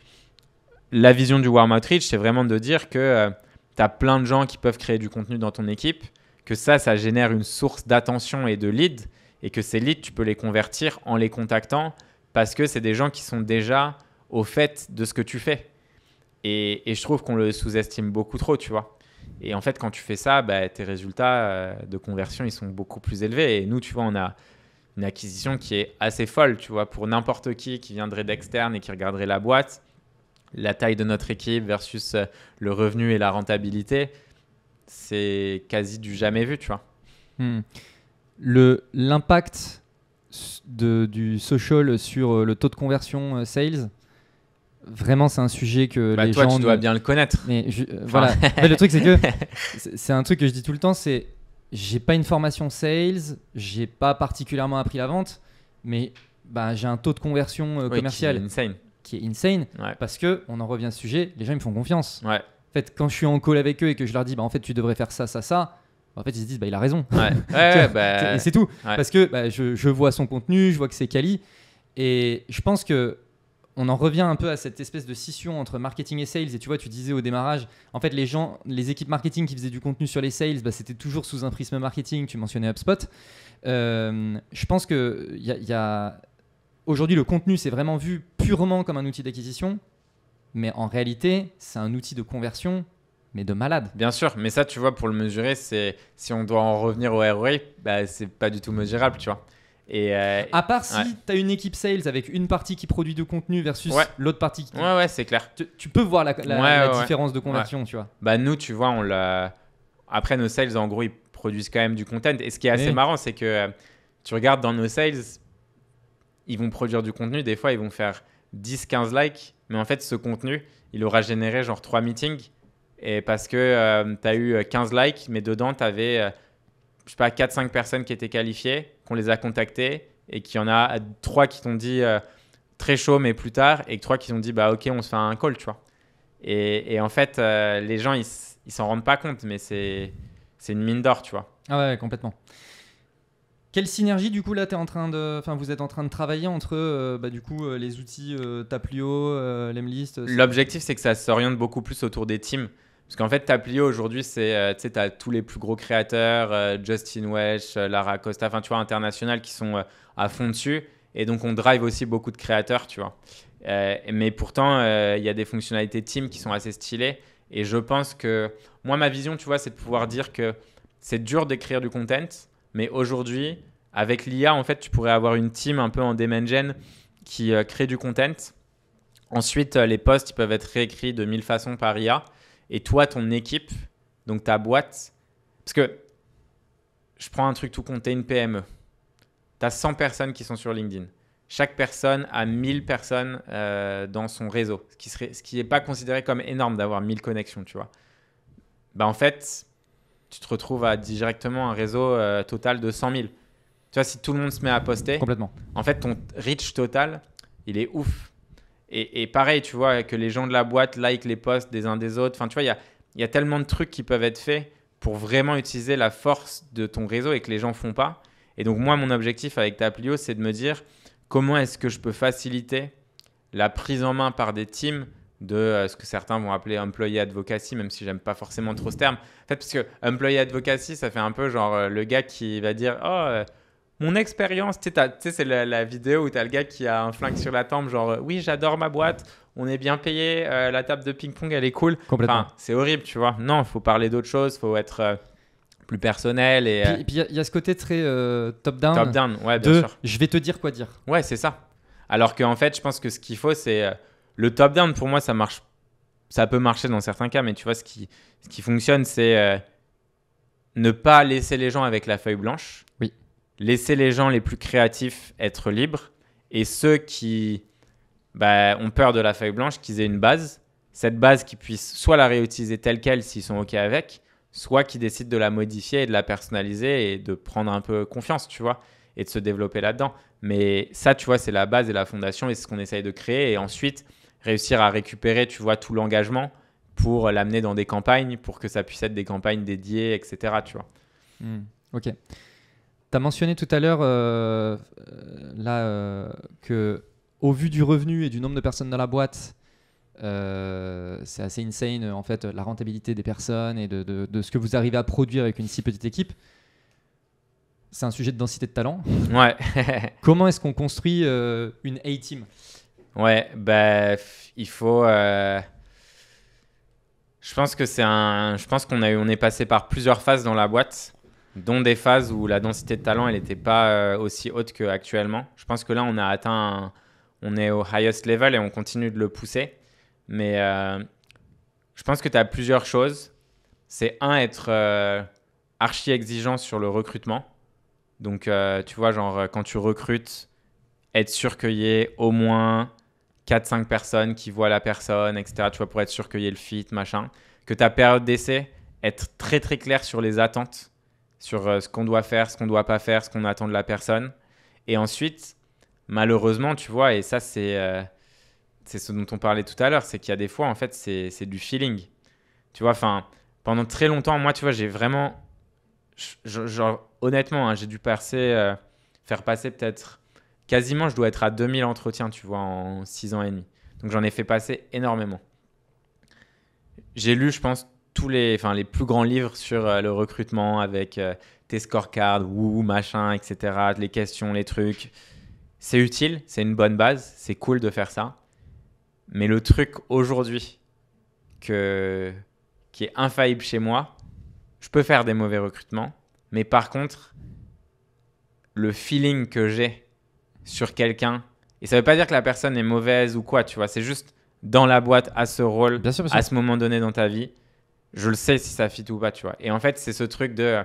la vision du Warm Outreach, c'est vraiment de dire que euh, tu as plein de gens qui peuvent créer du contenu dans ton équipe, que ça, ça génère une source d'attention et de leads, et que ces leads, tu peux les convertir en les contactant parce que c'est des gens qui sont déjà au fait de ce que tu fais. Et, je trouve qu'on le sous-estime beaucoup trop, tu vois. Et en fait, quand tu fais ça, bah, tes résultats euh, de conversion, ils sont beaucoup plus élevés. Et nous, tu vois, on a une acquisition qui est assez folle, tu vois, pour n'importe qui qui viendrait d'externe et qui regarderait la boîte, la taille de notre équipe versus euh, le revenu et la rentabilité, c'est quasi du jamais vu, tu vois. Hmm. Le l'impact du social sur euh, le taux de conversion sales, Vraiment, c'est un sujet que bah, les gens. Toi, tu dois bien le connaître. Mais euh, voilà. le truc, c'est que c'est un truc que je dis tout le temps. C'est j'ai pas une formation sales, j'ai pas particulièrement appris la vente, mais bah, j'ai un taux de conversion euh, commercial qui est insane. Parce que on en revient à ce sujet. Les gens ils me font confiance. En fait, quand je suis en call avec eux et que je leur dis, bah en fait, tu devrais faire ça, ça, ça. En fait, ils se disent, bah, il a raison. Bah, et c'est tout. Parce que je, je vois son contenu, je vois que c'est quali. Et je pense que on en revient un peu à cette espèce de scission entre marketing et sales. Et tu vois, tu disais au démarrage, en fait, les gens, les équipes marketing qui faisaient du contenu sur les sales, bah, c'était toujours sous un prisme marketing. Tu mentionnais HubSpot. Euh, je pense que y a, aujourd'hui, le contenu, c'est vraiment vu purement comme un outil d'acquisition. Mais en réalité, c'est un outil de conversion mais de malade. Bien sûr, mais ça, tu vois, pour le mesurer, c'est si on doit en revenir au ROI, bah, c'est pas du tout mesurable, tu vois. Et euh, à part si tu as une équipe sales avec une partie qui produit du contenu versus l'autre partie Ouais, ouais, c'est clair. Tu, peux voir la, différence de conversion, tu vois. Bah, nous, tu vois, on l'a. Après, nos sales, en gros, ils produisent quand même du content. Et ce qui est assez marrant, c'est que euh, tu regardes dans nos sales, ils vont produire du contenu. Des fois, ils vont faire 10, 15 likes. Mais en fait, ce contenu, il aura généré genre 3 meetings. Et parce que euh, tu as eu 15 likes, mais dedans, tu avais, je sais pas, 4-5 personnes qui étaient qualifiées qu'on les a contactés et qu'il y en a trois qui t'ont dit euh, très chaud, mais plus tard, et trois qui t'ont dit bah ok, on se fait un call, tu vois. Et, en fait, euh, les gens, ils, s'en rendent pas compte, mais c'est une mine d'or, tu vois. Ah ouais, complètement. Quelle synergie du coup là es en train de, enfin vous êtes en train de travailler entre euh, bah, du coup les outils Taplio, Lemlist. L'objectif c'est que ça s'oriente beaucoup plus autour des teams. Parce qu'en fait, Taplio aujourd'hui, c'est, euh, tu sais, tous les plus gros créateurs, euh, Justin Welsh, euh, Lara Costa, enfin, tu vois, international, qui sont à fond dessus. Et donc, on drive aussi beaucoup de créateurs, tu vois. mais pourtant, il y a des fonctionnalités team qui sont assez stylées. Et je pense que moi, ma vision, tu vois, c'est de pouvoir dire que c'est dur d'écrire du content, mais aujourd'hui, avec l'IA, en fait, tu pourrais avoir une team un peu en gen qui crée du content. Ensuite, les posts, ils peuvent être réécrits de mille façons par IA et toi, ton équipe, donc ta boîte, parce que je prends un truc tout compte, t'es une PME, t'as as 100 personnes qui sont sur LinkedIn. Chaque personne a 1000 personnes euh, dans son réseau, ce qui ce qui n'est pas considéré comme énorme d'avoir 1000 connexions, tu vois. Bah en fait, tu te retrouves à directement un réseau euh, total de 100 000. Tu vois, si tout le monde se met à poster, complètement. En fait, ton reach total, il est ouf. Et, pareil, tu vois, que les gens de la boîte like les posts des uns des autres. Enfin, tu vois, il y a, tellement de trucs qui peuvent être faits pour vraiment utiliser la force de ton réseau et que les gens font pas. Et donc, moi, mon objectif avec Taplio, c'est de me dire comment est-ce que je peux faciliter la prise en main par des teams de euh, ce que certains vont appeler employee advocacy, même si j'aime pas forcément trop ce terme. En fait, parce que employee advocacy, ça fait un peu genre euh, le gars qui va dire Oh, euh, mon expérience, tu sais, c'est la, vidéo où as le gars qui a un flingue sur la tempe, genre euh, oui, j'adore ma boîte, on est bien payé, euh, la table de ping-pong elle est cool. c'est horrible, tu vois. Non, il faut parler d'autre chose, faut être euh, plus personnel. Et, puis il y, a ce côté très top-down. Top-down, ouais, bien sûr. Je vais te dire quoi dire. Ouais, c'est ça. Alors qu'en fait, je pense que ce qu'il faut, c'est le top-down, pour moi, ça marche. Ça peut marcher dans certains cas, mais tu vois, ce qui fonctionne, c'est ne pas laisser les gens avec la feuille blanche laisser les gens les plus créatifs être libres et ceux qui bah, ont peur de la feuille blanche, qu'ils aient une base, cette base qui puisse soit la réutiliser telle qu'elle s'ils sont OK avec, soit qu'ils décident de la modifier et de la personnaliser et de prendre un peu confiance, tu vois, et de se développer là-dedans. Mais ça, tu vois, c'est la base et la fondation et c'est ce qu'on essaye de créer et ensuite réussir à récupérer, tu vois, tout l'engagement pour l'amener dans des campagnes, pour que ça puisse être des campagnes dédiées, etc., tu vois. Hmm. OK. Tu as mentionné tout à l'heure euh, là euh, que au vu du revenu et du nombre de personnes dans la boîte, euh, c'est assez insane en fait la rentabilité des personnes et de, ce que vous arrivez à produire avec une si petite équipe. C'est un sujet de densité de talent. Ouais. Comment est-ce qu'on construit une A-team Ouais, bah, il faut. Je pense que c'est un. Je pense qu'on a... on est passé par plusieurs phases dans la boîte dont des phases où la densité de talent elle n'était pas euh, aussi haute qu'actuellement. Je pense que là on a atteint, on est au highest level et on continue de le pousser. Mais euh, je pense que tu as plusieurs choses. C'est un, être euh, archi exigeant sur le recrutement. Donc tu vois, genre quand tu recrutes, être sûr qu'il y ait au moins 4-5 personnes qui voient la personne, etc. Tu vois, pour être sûr qu'il y ait le fit, machin. Que ta période d'essai, être très très clair sur les attentes sur euh, ce qu'on doit faire, ce qu'on doit pas faire, ce qu'on attend de la personne. Et ensuite, malheureusement, tu vois, et ça, c'est euh, c'est ce dont on parlait tout à l'heure, c'est qu'il y a des fois, en fait, c'est du feeling. Tu vois, enfin, pendant très longtemps, moi, tu vois, j'ai vraiment. genre, honnêtement, hein, j'ai dû passer, euh, faire passer peut-être. Quasiment, je dois être à 2000 entretiens, tu vois, en 6 ans et demi. Donc, j'en ai fait passer énormément. J'ai lu, je pense, tous les, enfin, les plus grands livres sur euh, le recrutement avec euh, tes scorecards, ou machin, etc., les questions, les trucs. C'est utile, c'est une bonne base, c'est cool de faire ça. Mais le truc aujourd'hui que... qui est infaillible chez moi, je peux faire des mauvais recrutements, mais par contre, le feeling que j'ai sur quelqu'un, et ça veut pas dire que la personne est mauvaise ou quoi, tu vois, c'est juste dans la boîte, à ce rôle, à ce moment donné dans ta vie, je le sais si ça fit ou pas, tu vois. Et en fait, c'est ce truc de, euh,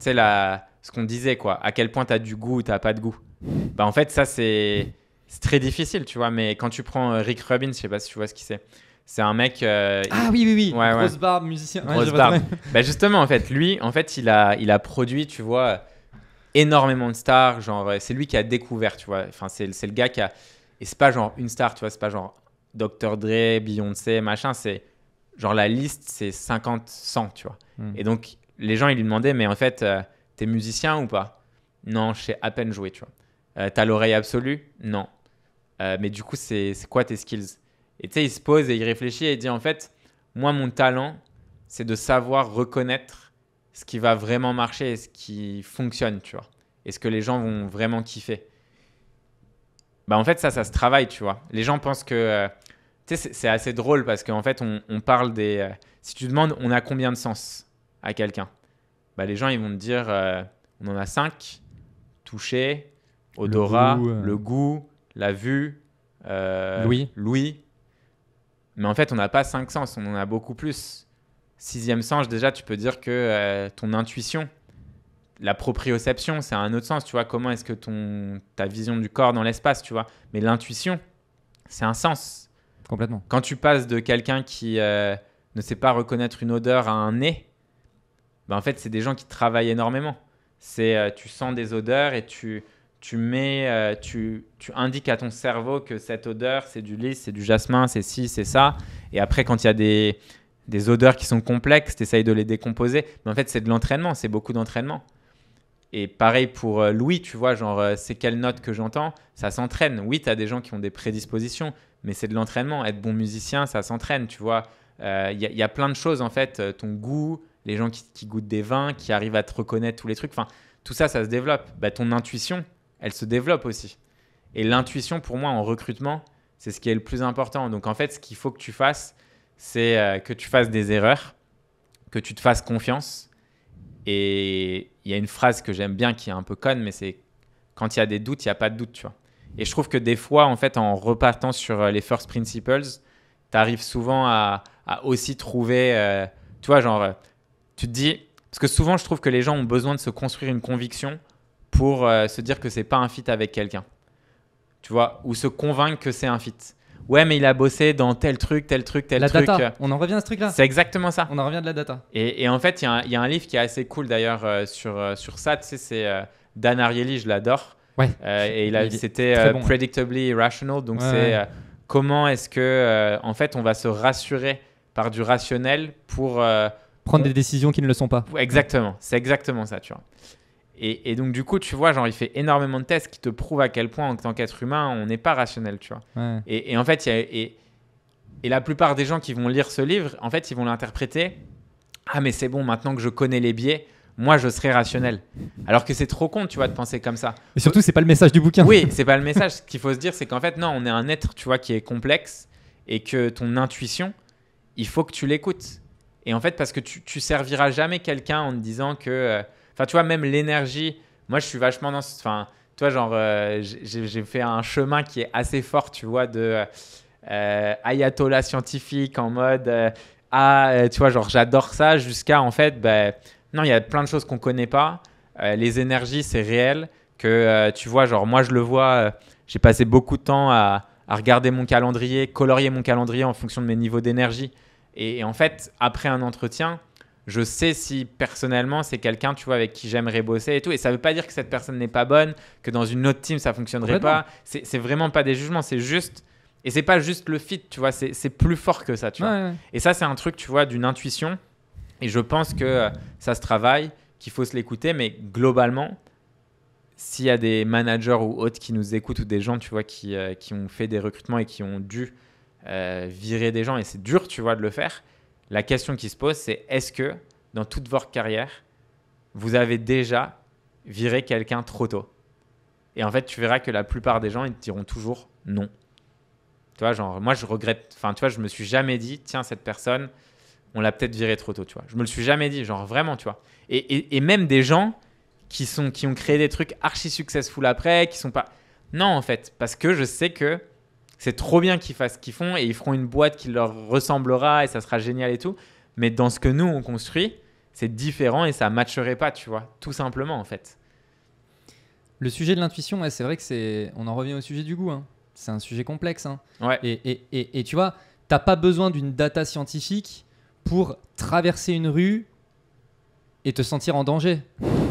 tu sais, ce qu'on disait, quoi, à quel point tu as du goût ou tu pas de goût. Bah, en fait, ça, c'est très difficile, tu vois. Mais quand tu prends euh, Rick Rubin, je sais pas si tu vois ce qu'il c'est. C'est un mec. Euh, ah oui, oui, oui. Ouais, barbe, musicien. Grosse barbe. bah, justement, en fait, lui, en fait, il a, il a produit, tu vois, énormément de stars. Genre, c'est lui qui a découvert, tu vois. Enfin, c'est le gars qui a. Et c'est pas genre une star, tu vois. C'est pas genre Dr. Dre, Beyoncé, machin. C'est genre la liste c'est 50 100 tu vois hmm. et donc les gens ils lui demandaient mais en fait euh, t'es musicien ou pas non je sais à peine jouer tu vois euh, t'as l'oreille absolue non euh, mais du coup c'est quoi tes skills et tu sais il se pose et il réfléchit et il dit en fait moi mon talent c'est de savoir reconnaître ce qui va vraiment marcher et ce qui fonctionne tu vois et ce que les gens vont vraiment kiffer bah en fait ça ça se travaille tu vois les gens pensent que c'est assez drôle parce qu'en fait, on, parle des. Euh, si tu demandes, on a combien de sens à quelqu'un bah, Les gens, ils vont te dire, euh, on en a cinq toucher, odorat, euh. le goût, la vue, l'ouïe. Mais en fait, on n'a pas cinq sens, on en a beaucoup plus. Sixième sens, déjà, tu peux dire que ton intuition, la proprioception, c'est un autre sens, tu vois. Comment est-ce que ton, ta vision du corps dans l'espace, tu vois. Mais l'intuition, c'est un sens. Complètement. Quand tu passes de quelqu'un qui euh, ne sait pas reconnaître une odeur à un nez, ben en fait, c'est des gens qui travaillent énormément. C'est euh, tu sens des odeurs et tu mets euh, tu, indiques à ton cerveau que cette odeur, c'est du lys, c'est du jasmin, c'est ci, c'est ça. Et après, quand il y a des odeurs qui sont complexes, tu essayes de les décomposer. Mais en fait, c'est de l'entraînement, c'est beaucoup d'entraînement. Et pareil pour Louis, tu vois, genre, c'est quelle note que j'entends Ça s'entraîne. Oui, tu as des gens qui ont des prédispositions mais c'est de l'entraînement. Être bon musicien, ça s'entraîne, tu vois. Il euh, y, a plein de choses, en fait. Euh, ton goût, les gens qui, goûtent des vins, qui arrivent à te reconnaître tous les trucs. Enfin, tout ça, ça se développe. Bah, ton intuition, elle se développe aussi. Et l'intuition, pour moi, en recrutement, c'est ce qui est le plus important. Donc, en fait, ce qu'il faut que tu fasses, c'est euh, que tu fasses des erreurs, que tu te fasses confiance. Et il y a une phrase que j'aime bien qui est un peu conne, mais c'est quand il y a des doutes, il n'y a pas de doute, tu vois. Et je trouve que des fois, en fait, en repartant sur euh, les first principles, tu arrives souvent à, aussi trouver, euh, tu vois, genre, euh, tu te dis, parce que souvent, je trouve que les gens ont besoin de se construire une conviction pour se dire que c'est pas un fit avec quelqu'un, tu vois, ou se convaincre que c'est un fit. Ouais, mais il a bossé dans tel truc, tel truc, tel truc. On en revient à ce truc-là. C'est exactement ça. On en revient de la data. Et, en fait, il y, a un livre qui est assez cool d'ailleurs sur, sur ça. Tu sais, c'est Dan Ariely, je l'adore. Ouais. Euh, et c'était euh, predictably irrational. Donc, c'est euh, comment est-ce que, en fait, on va se rassurer par du rationnel pour prendre des décisions qui ne le sont pas. Exactement, c'est exactement ça, tu vois. Et, donc, du coup, tu vois, genre, il fait énormément de tests qui te prouvent à quel point, en tant qu'être humain, on n'est pas rationnel, tu vois. Et, en fait, et, et, la plupart des gens qui vont lire ce livre, en fait, ils vont l'interpréter. Ah, mais c'est bon, maintenant que je connais les biais, moi je serais rationnel. Alors que c'est trop con, tu vois, de penser comme ça. Mais surtout, c'est pas le message du bouquin. Oui, c'est pas le message. Ce qu'il faut se dire, c'est qu'en fait, non, on est un être, tu vois, qui est complexe et que ton intuition, il faut que tu l'écoutes. Et en fait, parce que tu, tu serviras jamais quelqu'un en te disant que. Euh, enfin, tu vois, même l'énergie, moi je suis vachement dans. Enfin, tu vois, genre, euh, j'ai fait un chemin qui est assez fort, tu vois, de euh, ayatollah scientifique en mode. ah, tu vois, genre, j'adore ça jusqu'à en fait. ben... Non, il y a plein de choses qu'on ne connaît pas. Euh, les énergies, c'est réel. Que euh, tu vois, genre moi, je le vois, euh, j'ai passé beaucoup de temps à, regarder mon calendrier, colorier mon calendrier en fonction de mes niveaux d'énergie. Et, en fait, après un entretien, je sais si personnellement c'est quelqu'un tu vois avec qui j'aimerais bosser et tout et ça veut pas dire que cette personne n'est pas bonne que dans une autre team ça fonctionnerait pas c'est vraiment pas des jugements c'est juste et c'est pas juste le fit tu vois c'est plus fort que ça tu vois et ça c'est un truc tu vois d'une intuition et je pense que euh, ça se travaille, qu'il faut se l'écouter, mais globalement, s'il y a des managers ou autres qui nous écoutent ou des gens, tu vois, qui, euh, ont fait des recrutements et qui ont dû euh, virer des gens, et c'est dur, tu vois, de le faire, la question qui se pose, c'est est-ce que dans toute votre carrière, vous avez déjà viré quelqu'un trop tôt Et en fait, tu verras que la plupart des gens, ils te diront toujours non. Tu vois, genre, moi, je regrette, enfin, tu vois, je me suis jamais dit, tiens, cette personne, on l'a peut-être viré trop tôt, tu vois. Je me le suis jamais dit, genre vraiment, tu vois. Et, même des gens qui, sont, qui ont créé des trucs archi successful après, qui sont pas. Non, en fait, parce que je sais que c'est trop bien qu'ils fassent ce qu'ils font et ils feront une boîte qui leur ressemblera et ça sera génial et tout. Mais dans ce que nous, on construit, c'est différent et ça matcherait pas, tu vois, tout simplement, en fait. Le sujet de l'intuition, c'est vrai que c'est. On en revient au sujet du goût. Hein. C'est un sujet complexe. Hein. Ouais. Et, et, et, et, tu vois, t'as pas besoin d'une data scientifique pour traverser une rue et te sentir en danger.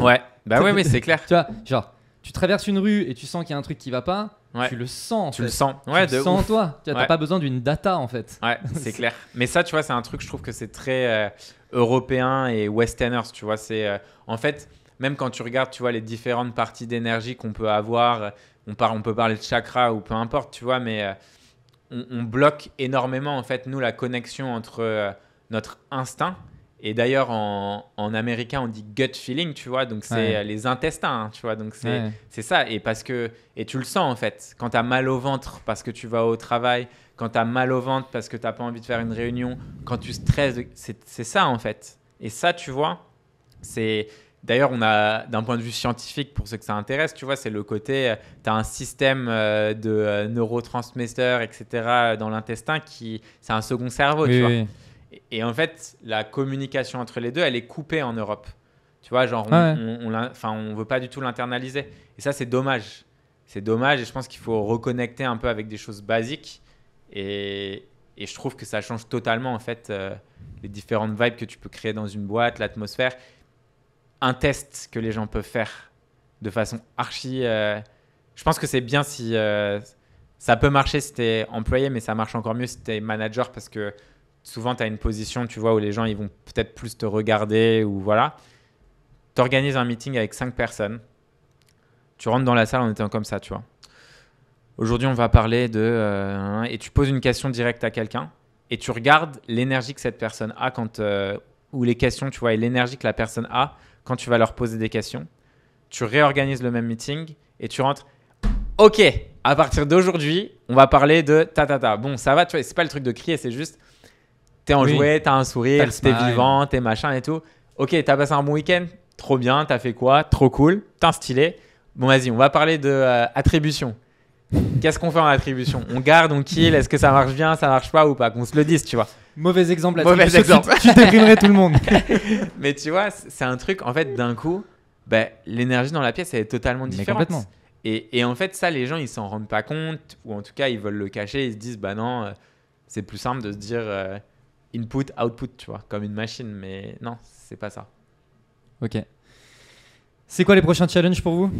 Ouais, bah ouais, mais c'est clair. Tu vois, genre, tu traverses une rue et tu sens qu'il y a un truc qui va pas, tu le sens. En tu le sens, ouais, tu le sens toi. Tu n'as pas besoin d'une data en fait. Ouais, c'est clair. Mais ça, tu vois, c'est un truc, je trouve que c'est très euh, européen et westerners, tu vois. C'est euh, en fait, même quand tu regardes, tu vois, les différentes parties d'énergie qu'on peut avoir, euh, on, parle, on peut parler de chakra ou peu importe, tu vois, mais on, on, bloque énormément en fait, nous, la connexion entre notre instinct. Et d'ailleurs, en, en, américain, on dit gut feeling, tu vois, donc c'est euh, les intestins, hein, tu vois, donc c'est ça. Et parce que, et tu le sens en fait, quand tu as mal au ventre parce que tu vas au travail, quand tu as mal au ventre parce que tu n'as pas envie de faire une réunion, quand tu stresses, c'est ça en fait. Et ça, tu vois, c'est. D'ailleurs, on a, d'un point de vue scientifique, pour ceux que ça intéresse, tu vois, c'est le côté, euh, tu as un système euh, de neurotransmetteurs, etc., dans l'intestin qui, c'est un second cerveau, tu vois. Et, en fait, la communication entre les deux, elle est coupée en Europe. Tu vois, genre, ah on ne enfin, on veut pas du tout l'internaliser. Et ça, c'est dommage. C'est dommage et je pense qu'il faut reconnecter un peu avec des choses basiques. Et, et je trouve que ça change totalement, en fait, euh, les différentes vibes que tu peux créer dans une boîte, l'atmosphère. Un test que les gens peuvent faire de façon archi. Euh, je pense que c'est bien si. Euh, ça peut marcher si tu es employé, mais ça marche encore mieux si tu es manager parce que souvent tu as une position, tu vois, où les gens ils vont peut-être plus te regarder ou voilà. Tu organises un meeting avec cinq personnes. Tu rentres dans la salle en étant comme ça, tu vois. Aujourd'hui, on va parler de euh, et tu poses une question directe à quelqu'un et tu regardes l'énergie que cette personne a quand euh, ou les questions, tu vois, et l'énergie que la personne a quand tu vas leur poser des questions. Tu réorganises le même meeting et tu rentres OK, à partir d'aujourd'hui, on va parler de ta ta ta. Bon, ça va, tu vois, c'est pas le truc de crier, c'est juste T'es enjoué, oui. t'as un sourire, t'es vivant, t'es machin et tout. Ok, t'as passé un bon week-end, trop bien, t'as fait quoi Trop cool, t'es un stylé. Bon, vas-y, on va parler de euh, attribution. Qu'est-ce qu'on fait en attribution On garde, on kill, est-ce que ça marche bien, ça marche pas ou pas Qu'on se le dise, tu vois. Mauvais exemple, Mauvais exemple. Tu, déprimerais tout le monde. Mais tu vois, c'est un truc, en fait, d'un coup, bah, l'énergie dans la pièce, elle est totalement différente. Et, en fait, ça, les gens, ils s'en rendent pas compte, ou en tout cas, ils veulent le cacher, ils se disent, bah non, euh, c'est plus simple de se dire, euh, input, output, tu vois, comme une machine. Mais non, c'est pas ça. Ok. C'est quoi les prochains challenges pour vous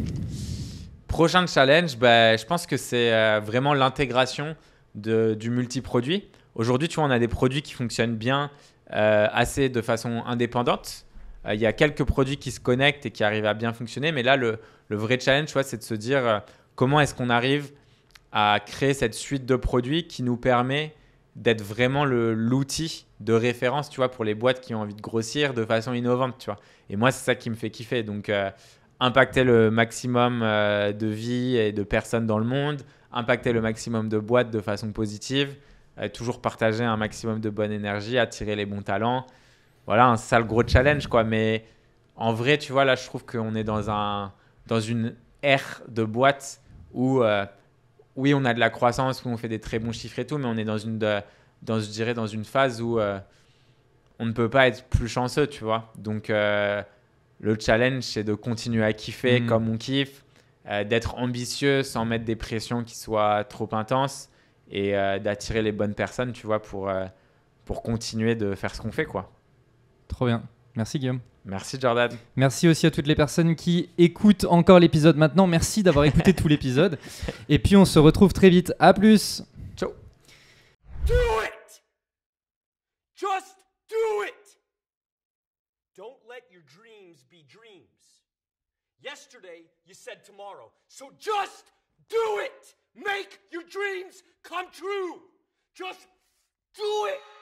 Prochain challenge, bah, je pense que c'est euh, vraiment l'intégration du multi-produit. Aujourd'hui, tu vois, on a des produits qui fonctionnent bien euh, assez de façon indépendante. Euh, il y a quelques produits qui se connectent et qui arrivent à bien fonctionner. Mais là, le, le vrai challenge, tu c'est de se dire comment est-ce qu'on arrive à créer cette suite de produits qui nous permet d'être vraiment l'outil de référence, tu vois, pour les boîtes qui ont envie de grossir de façon innovante, tu vois. Et moi, c'est ça qui me fait kiffer. Donc, euh, impacter le maximum euh, de vie et de personnes dans le monde, impacter le maximum de boîtes de façon positive, euh, toujours partager un maximum de bonne énergie, attirer les bons talents. Voilà, un sale gros challenge, quoi. Mais en vrai, tu vois, là, je trouve qu'on est dans, un, dans une ère de boîtes où oui, on a de la croissance, on fait des très bons chiffres et tout, mais on est dans une, dans, je dirais, dans une phase où euh, on ne peut pas être plus chanceux, tu vois. Donc, euh, le challenge, c'est de continuer à kiffer mm. comme on kiffe, euh, d'être ambitieux sans mettre des pressions qui soient trop intenses et d'attirer les bonnes personnes, tu vois, pour, pour continuer de faire ce qu'on fait, quoi. Trop bien. Merci Guillaume. Merci Jordan. Merci aussi à toutes les personnes qui écoutent encore l'épisode maintenant. Merci d'avoir écouté tout l'épisode. Et puis on se retrouve très vite. À plus. Ciao. Do it. Just do it. Don't let your dreams be dreams. Yesterday you said tomorrow. So just do it. Make your dreams come true. Just do it.